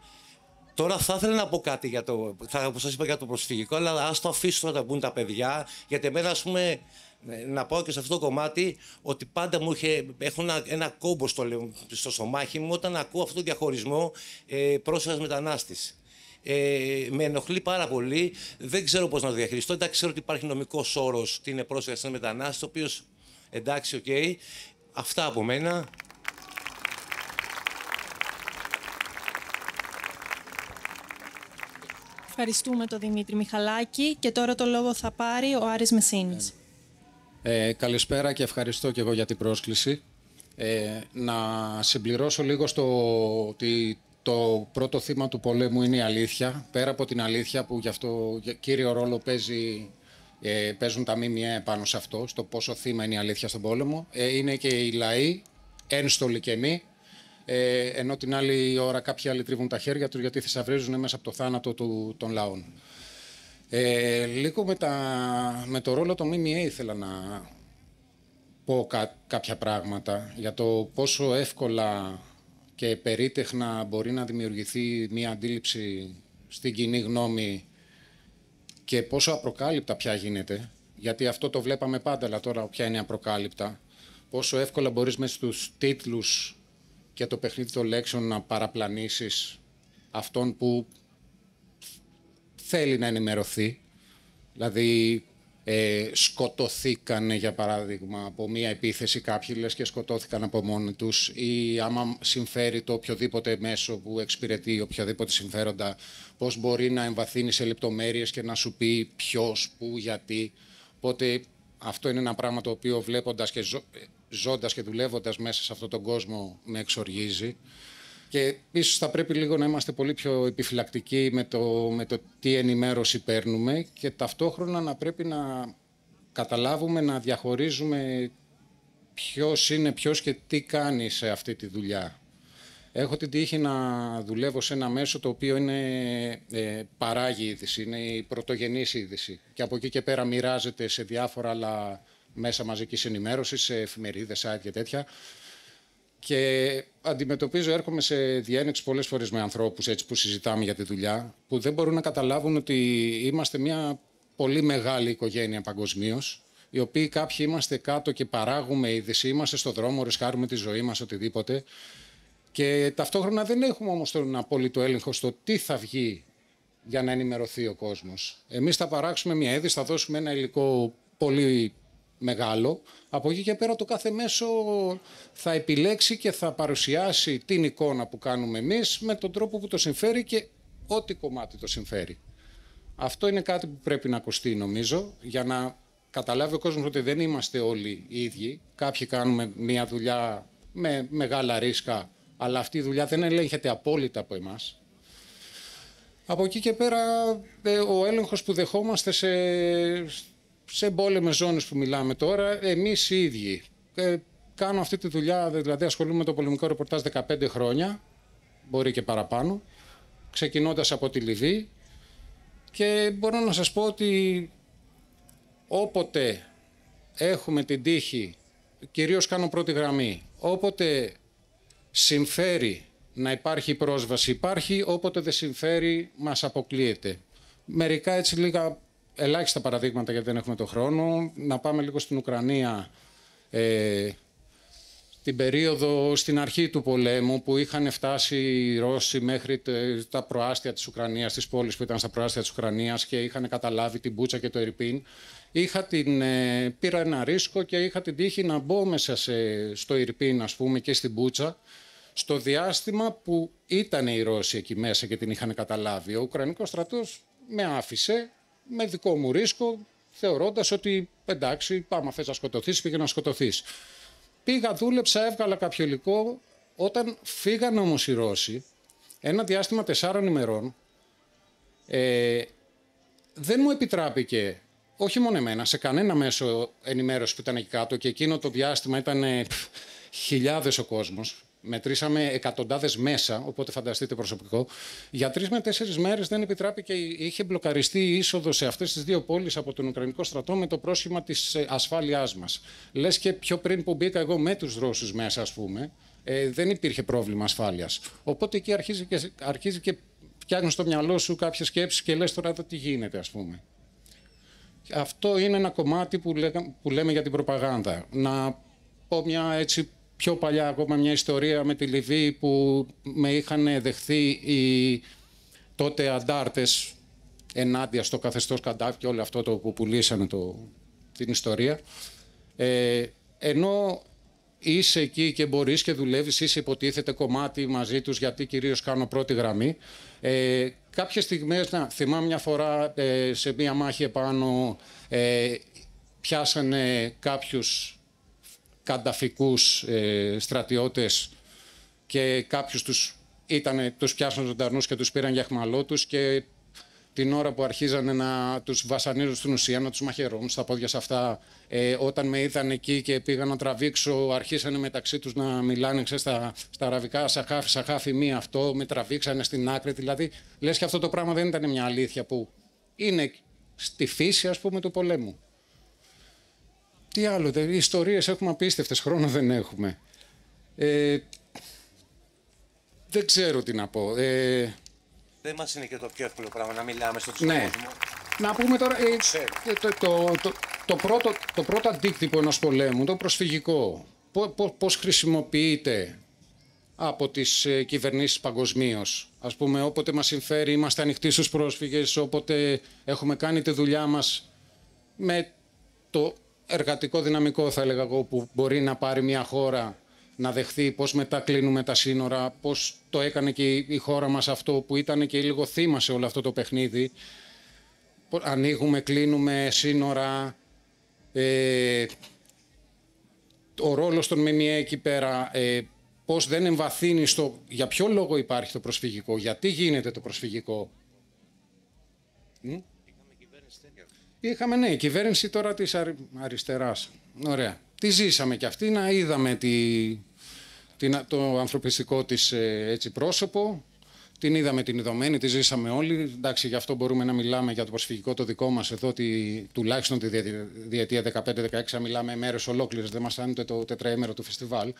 Τώρα θα ήθελα να πω κάτι για το, θα, σας είπα για το προσφυγικό, αλλά ας το αφήσω να τα πούν τα παιδιά, γιατί εμένα, ας πούμε, ε, να πάω και σε αυτό το κομμάτι ότι πάντα μου είχε, έχω ένα, ένα κόμπο στο, στο σωμάχι μου όταν ακούω αυτόν τον διαχωρισμό ε, πρόσφυγας ε, με ενοχλεί πάρα πολύ. Δεν ξέρω πώς να το διαχειριστώ. Εντάξει, ξέρω ότι υπάρχει νομικός όρος τι είναι πρόσφυγα ένα μετανάστη, ο οποίος εντάξει, οκ. Αυτά από μένα. Ευχαριστούμε τον Δημήτρη Μιχαλάκη και τώρα το λόγο θα πάρει ο Άρης Μεσίνης. Ε, καλησπέρα και ευχαριστώ και εγώ για την πρόσκληση. Ε, να συμπληρώσω λίγο στο ότι το πρώτο θύμα του πολέμου είναι η αλήθεια. Πέρα από την αλήθεια που γι' αυτό κύριο ρόλο παίζει, ε, παίζουν τα ΜΜΕ πάνω σε αυτό, στο πόσο θύμα είναι η αλήθεια στον πόλεμο, ε, είναι και οι λαοί, ένστολοι και μη, ε, ενώ την άλλη ώρα κάποιοι άλλοι τρίβουν τα χέρια τους γιατί θησαυρίζουν μέσα από το θάνατο του, των λαών. Ε, λίγο με, τα, με το ρόλο των ΜΜΕ ήθελα να πω κάποια πράγματα για το πόσο εύκολα και περίτεχνα μπορεί να δημιουργηθεί μία αντίληψη στην κοινή γνώμη και πόσο απροκάλυπτα πια γίνεται, γιατί αυτό το βλέπαμε πάντα, αλλά τώρα πια είναι απροκάλυπτα, πόσο εύκολα μπορείς μέσα στους τίτλους και το παιχνίδι των λέξεων να παραπλανήσεις αυτόν που θέλει να ενημερωθεί. Δηλαδή, ε, σκοτωθήκαν για παράδειγμα από μία επίθεση κάποιοι λες και σκοτώθηκαν από μόνοι τους ή άμα συμφέρει το οποιοδήποτε μέσο που εξυπηρετεί οποιαδήποτε συμφέροντα πώς μπορεί να εμβαθύνει σε λεπτομέρειες και να σου πει ποιος, που, γιατί. Οπότε αυτό είναι ένα πράγμα το οποίο βλέποντας και ζώντας και δουλεύοντας μέσα σε αυτόν τον κόσμο με εξοργίζει. Και ίσως θα πρέπει λίγο να είμαστε πολύ πιο επιφυλακτικοί με το, με το τι ενημέρωση παίρνουμε και ταυτόχρονα να πρέπει να καταλάβουμε, να διαχωρίζουμε ποιος είναι ποιος και τι κάνει σε αυτή τη δουλειά. Έχω την τύχη να δουλεύω σε ένα μέσο το οποίο είναι ε, παράγει είδηση, είναι η πρωτογενής είδηση. Και από εκεί και πέρα μοιράζεται σε διάφορα άλλα μέσα μαζικής ενημέρωσης, σε εφημερίδες, site και τέτοια. Και αντιμετωπίζω, έρχομαι σε διένεξη πολλές φορές με ανθρώπους που συζητάμε για τη δουλειά, που δεν μπορούν να καταλάβουν ότι είμαστε μια πολύ μεγάλη οικογένεια παγκοσμίως, οι οποίοι κάποιοι είμαστε κάτω και παράγουμε είδηση, είμαστε στο δρόμο, ρισκάρουμε τη ζωή μας, οτιδήποτε. Και ταυτόχρονα δεν έχουμε όμως τον απόλυτο έλεγχο στο τι θα βγει για να ενημερωθεί ο κόσμος. Εμείς θα παράξουμε μια είδηση, θα δώσουμε ένα υλικό πολύ μεγάλο. Από εκεί και πέρα το κάθε μέσο θα επιλέξει και θα παρουσιάσει την εικόνα που κάνουμε εμείς με τον τρόπο που το συμφέρει και ό,τι κομμάτι το συμφέρει. Αυτό είναι κάτι που πρέπει να ακουστεί νομίζω για να καταλάβει ο κόσμος ότι δεν είμαστε όλοι οι ίδιοι. Κάποιοι κάνουμε μια δουλειά με μεγάλα ρίσκα, αλλά αυτή η δουλειά δεν ελέγχεται απόλυτα από εμάς. Από εκεί και πέρα ε, ο έλεγχος που δεχόμαστε σε, σε εμπόλεμε ζώνες που μιλάμε τώρα, εμείς οι ίδιοι. Ε, κάνω αυτή τη δουλειά, δηλαδή ασχολούμαι με το πολεμικό ρεπορτάζ 15 χρόνια, μπορεί και παραπάνω, ξεκινώντας από τη Λιβύη και μπορώ να σας πω ότι όποτε έχουμε την τύχη, κυρίως κάνω πρώτη γραμμή, όποτε συμφέρει να υπάρχει πρόσβαση υπάρχει, όποτε δεν συμφέρει μας αποκλείεται. Μερικά έτσι λίγα ελάχιστα παραδείγματα γιατί δεν έχουμε το χρόνο. Να πάμε λίγο στην Ουκρανία. Ε, την περίοδο στην αρχή του πολέμου που είχαν φτάσει οι Ρώσοι μέχρι τα προάστια της Ουκρανίας, τις πόλεις που ήταν στα προάστια της Ουκρανίας και είχαν καταλάβει την Μπούτσα και το Ερπίν, είχα την, ε, πήρα ένα ρίσκο και είχα την τύχη να μπω μέσα στο Ερπίν ας πούμε και στην Πούτσα στο διάστημα που ήταν οι Ρώσοι εκεί μέσα και την είχαν καταλάβει. Ο Ουκρανικός στρατός με άφησε με δικό μου ρίσκο, θεωρώντας ότι εντάξει, πάμε, θες να σκοτωθείς, πήγε να σκοτωθείς. Πήγα, δούλεψα, έβγαλα κάποιο υλικό. Όταν φύγαν όμως οι Ρώσοι, ένα διάστημα τεσσάρων ημερών, ε, δεν μου επιτράπηκε, όχι μόνο εμένα, σε κανένα μέσο ενημέρωσης που ήταν εκεί κάτω και εκείνο το διάστημα ήταν ε, χιλιάδες ο κόσμος μετρήσαμε εκατοντάδες μέσα, οπότε φανταστείτε προσωπικό. Για τρεις με τέσσερις μέρες δεν επιτράπηκε, είχε μπλοκαριστεί η είσοδο σε αυτές τις δύο πόλεις από τον Ουκρανικό στρατό με το πρόσχημα της ε, ασφάλειάς μας. Λες και πιο πριν που μπήκα εγώ με τους Ρώσους μέσα, ας πούμε, ε, δεν υπήρχε πρόβλημα ασφάλειας. Οπότε εκεί αρχίζει και, αρχίζει και φτιάχνεις στο μυαλό σου κάποιες σκέψεις και λες τώρα τι γίνεται, ας πούμε. Αυτό είναι ένα κομμάτι που, που λέμε για την προπαγάνδα. Να πω μια έτσι πιο παλιά ακόμα μια ιστορία με τη Λιβύη που με είχαν δεχθεί οι τότε αντάρτες ενάντια στο καθεστώς Καντάφ και όλο αυτό το που πουλήσανε το, την ιστορία. Ε, ενώ είσαι εκεί και μπορείς και δουλεύεις, είσαι υποτίθεται κομμάτι μαζί τους γιατί κυρίως κάνω πρώτη γραμμή. Ε, κάποιες στιγμές, να, θυμάμαι μια φορά ε, σε μια μάχη επάνω, ε, πιάσανε κάποιους κανταφικούς ε, στρατιώτες και κάποιους τους, ήτανε, τους πιάσαν ζωντανούς και τους πήραν για χμαλό τους και την ώρα που αρχίζανε να τους βασανίζουν στην ουσία, να τους μαχαιρώνουν στα πόδια σε αυτά. Ε, όταν με είδαν εκεί και πήγαν να τραβήξω, αρχίσανε μεταξύ τους να μιλάνε στα, αραβικά, σαχάφι, σαχάφι, μία αυτό, με τραβήξανε στην άκρη. Δηλαδή, λες και αυτό το πράγμα δεν ήταν μια αλήθεια που είναι στη φύση, ας πούμε, του πολέμου. Τι άλλο, οι ιστορίες έχουμε απίστευτες, χρόνο δεν έχουμε. Ε, δεν ξέρω τι να πω. Ε, δεν μας είναι και το πιο εύκολο πράγμα να μιλάμε στο ναι. Να πούμε τώρα, ε, ε, το, το, το, πρώτο, το πρώτο αντίκτυπο ενός πολέμου, το προσφυγικό, πώς, πώς χρησιμοποιείται από τις ε, κυβερνήσεις παγκοσμίως. Ας πούμε, όποτε μας συμφέρει, είμαστε ανοιχτοί στους πρόσφυγες, όποτε έχουμε κάνει τη δουλειά μας με το εργατικό δυναμικό θα έλεγα εγώ που μπορεί να πάρει μια χώρα να δεχθεί πώς μετά κλείνουμε τα σύνορα, πώς το έκανε και η χώρα μας αυτό που ήταν και λίγο θύμα σε όλο αυτό το παιχνίδι. Ανοίγουμε, κλείνουμε σύνορα, ε, ο ρόλος των ΜΜΕ εκεί πέρα, ε, πώς δεν εμβαθύνει στο για ποιο λόγο υπάρχει το προσφυγικό, γιατί γίνεται το προσφυγικό. Είχαμε, ναι, κυβέρνηση τώρα της αρι... αριστεράς. Ωραία. Τη ζήσαμε κι αυτή, να είδαμε τη... την... το ανθρωπιστικό της ε, έτσι, πρόσωπο. Την είδαμε την ειδωμένη, τη ζήσαμε όλοι. Εντάξει, γι' αυτό μπορούμε να μιλάμε για το προσφυγικό το δικό μας εδώ, ότι τουλάχιστον τη διετία 15-16 μιλάμε μέρες ολόκληρες, Δεν μας άνοιξε το τετραήμερο του φεστιβάλ.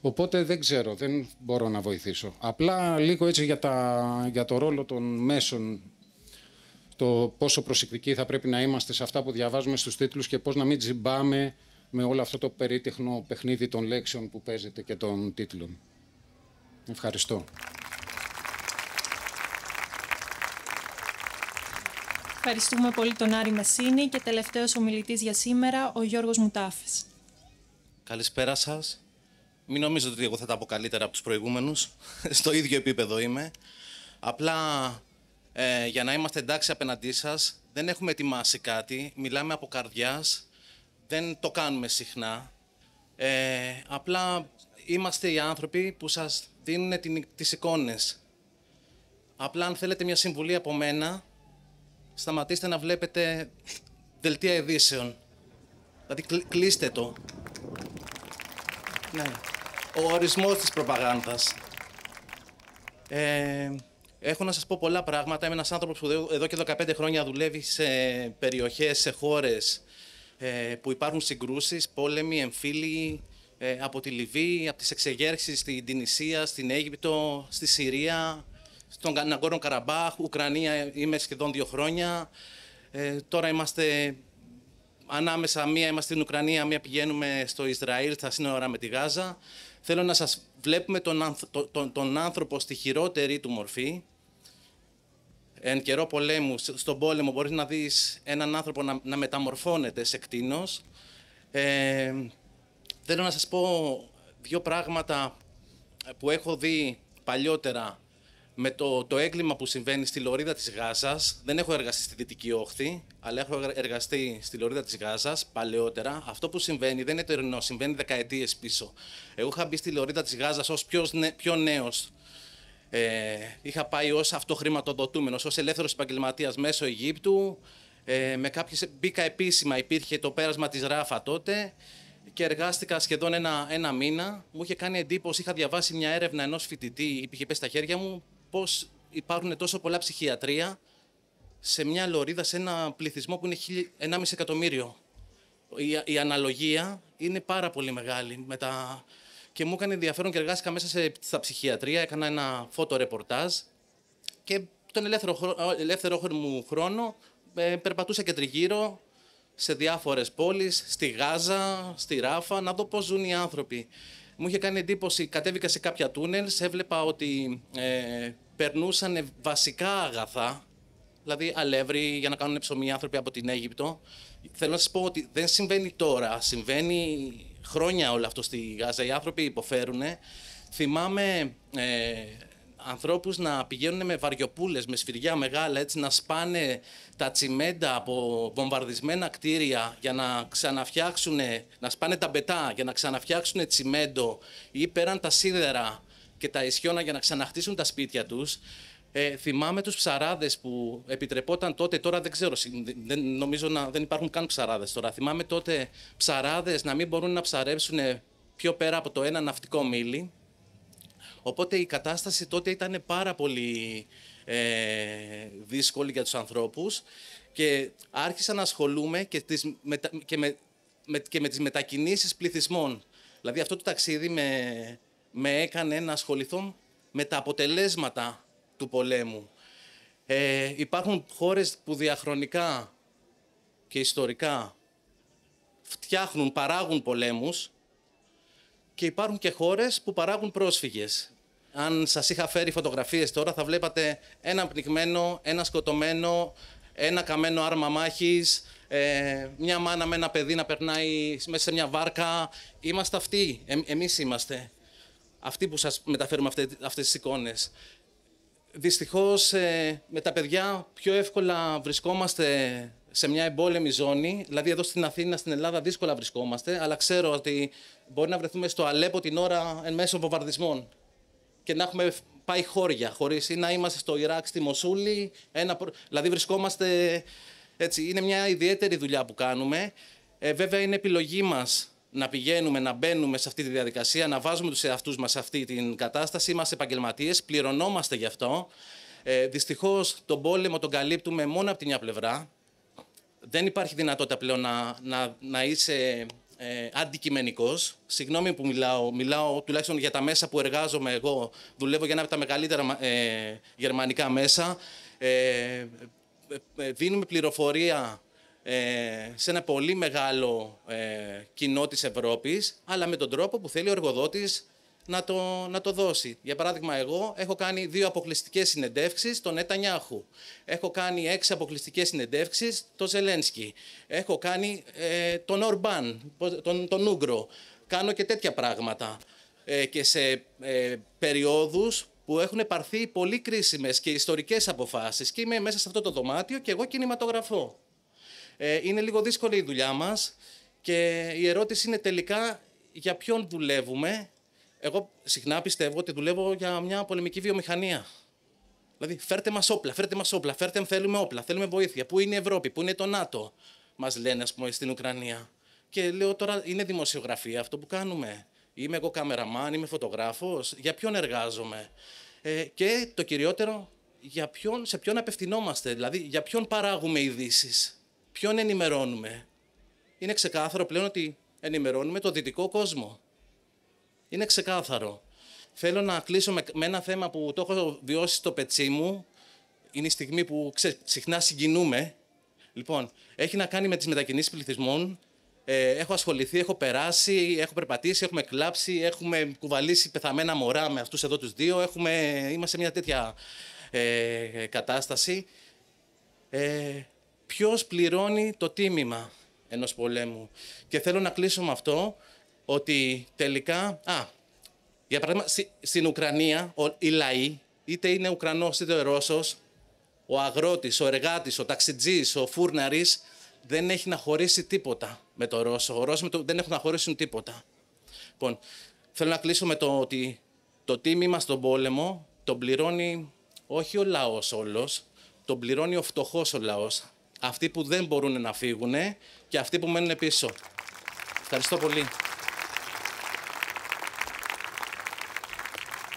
Οπότε δεν ξέρω, δεν μπορώ να βοηθήσω. Απλά λίγο έτσι για, τα, για το ρόλο των μέσων το πόσο προσεκτικοί θα πρέπει να είμαστε σε αυτά που διαβάζουμε στους τίτλους και πώς να μην τζιμπάμε με όλο αυτό το περίτεχνο παιχνίδι των λέξεων που παίζεται και των τίτλων. Ευχαριστώ. Ευχαριστούμε πολύ τον Άρη Μεσίνη και τελευταίος ομιλητής για σήμερα, ο Γιώργος Μουτάφης. Καλησπέρα σας. Μην νομίζετε ότι εγώ θα τα πω καλύτερα από τους προηγούμενους. Στο ίδιο επίπεδο είμαι. Απλά ε, για να είμαστε εντάξει απέναντί σας, δεν έχουμε ετοιμάσει κάτι. Μιλάμε από καρδιάς. Δεν το κάνουμε συχνά. Ε, απλά είμαστε οι άνθρωποι που σας δίνουν τις εικόνες. Απλά, αν θέλετε μια συμβουλή από μένα, σταματήστε να βλέπετε δελτία ειδήσεων. Δηλαδή, κλείστε το. Ναι. Ο ορισμός της προπαγάνδας. Ε, Έχω να σας πω πολλά πράγματα. Είμαι ένας άνθρωπος που εδώ και 15 χρόνια δουλεύει σε περιοχές, σε χώρες ε, που υπάρχουν συγκρούσεις, πόλεμοι, εμφύλοι ε, από τη Λιβύη, από τις εξεγέρσεις στην Τινησία, στην Αίγυπτο, στη Συρία, στον Ναγκόρνο Καραμπάχ, Ουκρανία ε, είμαι σχεδόν δύο χρόνια. τώρα είμαστε ανάμεσα, μία είμαστε στην Ουκρανία, μία πηγαίνουμε στο Ισραήλ, στα σύνορα με τη Γάζα. Θέλω να σας βλέπουμε τον, τον, τον άνθρωπο στη χειρότερη του μορφή, Εν καιρό πολέμου, στον πόλεμο, μπορείς να δεις έναν άνθρωπο να, να μεταμορφώνεται σε κτίνος. Ε, θέλω να σας πω δύο πράγματα που έχω δει παλιότερα με το, το έγκλημα που συμβαίνει στη Λωρίδα της Γάζας. Δεν έχω εργαστεί στη Δυτική Όχθη, αλλά έχω εργαστεί στη Λωρίδα της Γάζας παλαιότερα. Αυτό που συμβαίνει δεν είναι τερινό, συμβαίνει δεκαετίες πίσω. Εγώ είχα μπει στη Λωρίδα της Γάζας ως πιο, πιο νέος ε, είχα πάει ως αυτοχρηματοδοτούμενος, ως ελεύθερος επαγγελματίας μέσω Αιγύπτου. Ε, με κάποιες, μπήκα επίσημα, υπήρχε το πέρασμα της Ράφα τότε και εργάστηκα σχεδόν ένα, ένα μήνα. Μου είχε κάνει εντύπωση, είχα διαβάσει μια έρευνα ενός φοιτητή, είχε πέσει στα χέρια μου, Πώς υπάρχουν τόσο πολλά ψυχιατρία σε μια λωρίδα, σε ένα πληθυσμό που είναι 1,5 εκατομμύριο. Η, η αναλογία είναι πάρα πολύ μεγάλη με τα, και μου έκανε ενδιαφέρον και εργάστηκα μέσα σε, στα ψυχιατρία. Έκανα ένα φωτο-ρεπορτάζ και τον ελεύθερο, ελεύθερο μου χρόνο ε, περπατούσα και τριγύρω σε διάφορες πόλεις, στη Γάζα, στη Ράφα, να δω πώς ζουν οι άνθρωποι. Μου είχε κάνει εντύπωση, κατέβηκα σε κάποια τούνελ. έβλεπα ότι ε, περνούσαν βασικά αγαθά, δηλαδή αλεύρι για να κάνουν ψωμί οι άνθρωποι από την Αίγυπτο. Θέλω να σας πω ότι δεν συμβαίνει τώρα, συμβαίνει χρόνια όλο αυτό στη Γάζα. Οι άνθρωποι υποφέρουν. Θυμάμαι ε, ανθρώπους να πηγαίνουν με βαριοπούλες, με σφυριά μεγάλα, έτσι να σπάνε τα τσιμέντα από βομβαρδισμένα κτίρια για να ξαναφτιάξουν, να σπάνε τα μπετά για να ξαναφτιάξουν τσιμέντο ή πέραν τα σίδερα και τα ισιώνα για να ξαναχτίσουν τα σπίτια τους. Ε, θυμάμαι τους ψαράδες που επιτρεπόταν τότε, τώρα δεν ξέρω, δεν, νομίζω να δεν υπάρχουν καν ψαράδες τώρα. Θυμάμαι τότε ψαράδες να μην μπορούν να ψαρέψουν πιο πέρα από το ένα ναυτικό μίλι. Οπότε η κατάσταση τότε ήταν πάρα πολύ ε, δύσκολη για τους ανθρώπους και άρχισα να ασχολούμαι και, τις, και, με, με, και τις μετακινήσεις πληθυσμών. Δηλαδή αυτό το ταξίδι με, με έκανε να ασχοληθώ με τα αποτελέσματα του πολέμου. Ε, υπάρχουν χώρες που διαχρονικά και ιστορικά φτιάχνουν, παράγουν πολέμους και υπάρχουν και χώρες που παράγουν πρόσφυγες. Αν σας είχα φέρει φωτογραφίες τώρα θα βλέπατε ένα πνιγμένο, ένα σκοτωμένο, ένα καμένο άρμα μάχης, ε, μια μάνα με ένα παιδί να περνάει μέσα σε μια βάρκα. Είμαστε αυτοί, ε, εμείς είμαστε αυτοί που σας μεταφέρουμε αυτές, τις εικόνες. Δυστυχώς ε, με τα παιδιά πιο εύκολα βρισκόμαστε σε μια εμπόλεμη ζώνη. Δηλαδή εδώ στην Αθήνα, στην Ελλάδα δύσκολα βρισκόμαστε, αλλά ξέρω ότι μπορεί να βρεθούμε στο Αλέπο την ώρα εν μέσω βομβαρδισμών και να έχουμε πάει χώρια, χωρίς ή να είμαστε στο Ιράκ, στη Μοσούλη. Ένα, δηλαδή βρισκόμαστε έτσι, είναι μια ιδιαίτερη δουλειά που κάνουμε. Ε, βέβαια είναι επιλογή μας να πηγαίνουμε, να μπαίνουμε σε αυτή τη διαδικασία, να βάζουμε τους εαυτούς μας σε αυτή την κατάσταση. Είμαστε επαγγελματίες, πληρωνόμαστε γι' αυτό. Ε, δυστυχώς τον πόλεμο τον καλύπτουμε μόνο από τη μια πλευρά. Δεν υπάρχει δυνατότητα πλέον να, να, να είσαι ε, Συγγνώμη που μιλάω, μιλάω τουλάχιστον για τα μέσα που εργάζομαι εγώ. Δουλεύω για ένα από τα μεγαλύτερα ε, γερμανικά μέσα. Ε, ε, ε δίνουμε πληροφορία ε, σε ένα πολύ μεγάλο ε, κοινό της Ευρώπης, αλλά με τον τρόπο που θέλει ο εργοδότης να το, να το δώσει. Για παράδειγμα, εγώ έχω κάνει δύο αποκλειστικές συνεντεύξεις στον Νετανιάχου. Έχω κάνει έξι αποκλειστικές συνεντεύξεις τον Ζελένσκι. Έχω κάνει ε, τον Ορμπάν, τον, τον Ούγκρο. Κάνω και τέτοια πράγματα. Ε, και σε ε, περιόδους που έχουν πάρθει πολύ κρίσιμες και ιστορικές αποφάσεις. Και είμαι μέσα σε αυτό το δωμάτιο και εγώ κινηματογραφώ. Ε, είναι λίγο δύσκολη η δουλειά μας και η ερώτηση είναι τελικά για ποιον δουλεύουμε. Εγώ συχνά πιστεύω ότι δουλεύω για μια πολεμική βιομηχανία. Δηλαδή, φέρτε μας όπλα, φέρτε μας όπλα, φέρτε αν θέλουμε όπλα, θέλουμε βοήθεια. Πού είναι η Ευρώπη, πού είναι το ΝΑΤΟ, μας λένε, ας πούμε, στην Ουκρανία. Και λέω τώρα, είναι δημοσιογραφία αυτό που κάνουμε. Είμαι εγώ κάμεραμάν, είμαι φωτογράφος, για ποιον εργάζομαι. Ε, και το κυριότερο, για ποιον, σε ποιον απευθυνόμαστε, δηλαδή για ποιον παράγουμε ειδήσεις. Ποιον ενημερώνουμε. Είναι ξεκάθαρο πλέον ότι ενημερώνουμε το δυτικό κόσμο. Είναι ξεκάθαρο. Θέλω να κλείσω με, ένα θέμα που το έχω βιώσει στο πετσί μου. Είναι η στιγμή που ξε, συχνά συγκινούμε. Λοιπόν, έχει να κάνει με τις μετακινήσεις πληθυσμών. Ε, έχω ασχοληθεί, έχω περάσει, έχω περπατήσει, έχουμε κλάψει, έχουμε κουβαλήσει πεθαμένα μωρά με αυτούς εδώ τους δύο. Έχουμε, είμαστε σε μια τέτοια ε, κατάσταση. Ε, ποιος πληρώνει το τίμημα ενός πολέμου. Και θέλω να κλείσω με αυτό, ότι τελικά, α, για παράδειγμα, στην Ουκρανία, οι λαοί, είτε είναι Ουκρανός είτε ο Ρώσος, ο αγρότης, ο εργάτης, ο ταξιτζής, ο φούρναρης, δεν έχει να χωρίσει τίποτα με το Ρώσο. Ο Ρώσος το, δεν έχουν να χωρίσουν τίποτα. Λοιπόν, θέλω να κλείσω με το ότι το τίμημα στον πόλεμο τον πληρώνει όχι ο λαός όλος, τον πληρώνει ο φτωχός ο λαός αυτοί που δεν μπορούν να φύγουν και αυτοί που μένουν πίσω. Ευχαριστώ πολύ.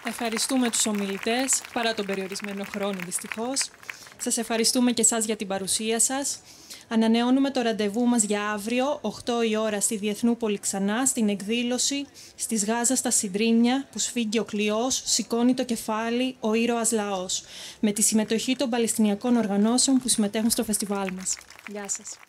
Ευχαριστούμε τους ομιλητές, παρά τον περιορισμένο χρόνο δυστυχώς. Σας ευχαριστούμε και σας για την παρουσία σας. Ανανεώνουμε το ραντεβού μας για αύριο, 8 η ώρα, στη Διεθνούπολη ξανά, στην εκδήλωση στις Γάζας στα Συντρίμια, που σφίγγει ο κλειός, σηκώνει το κεφάλι ο ήρωας λαός, με τη συμμετοχή των Παλαιστινιακών οργανώσεων που συμμετέχουν στο φεστιβάλ μας. Γεια σας.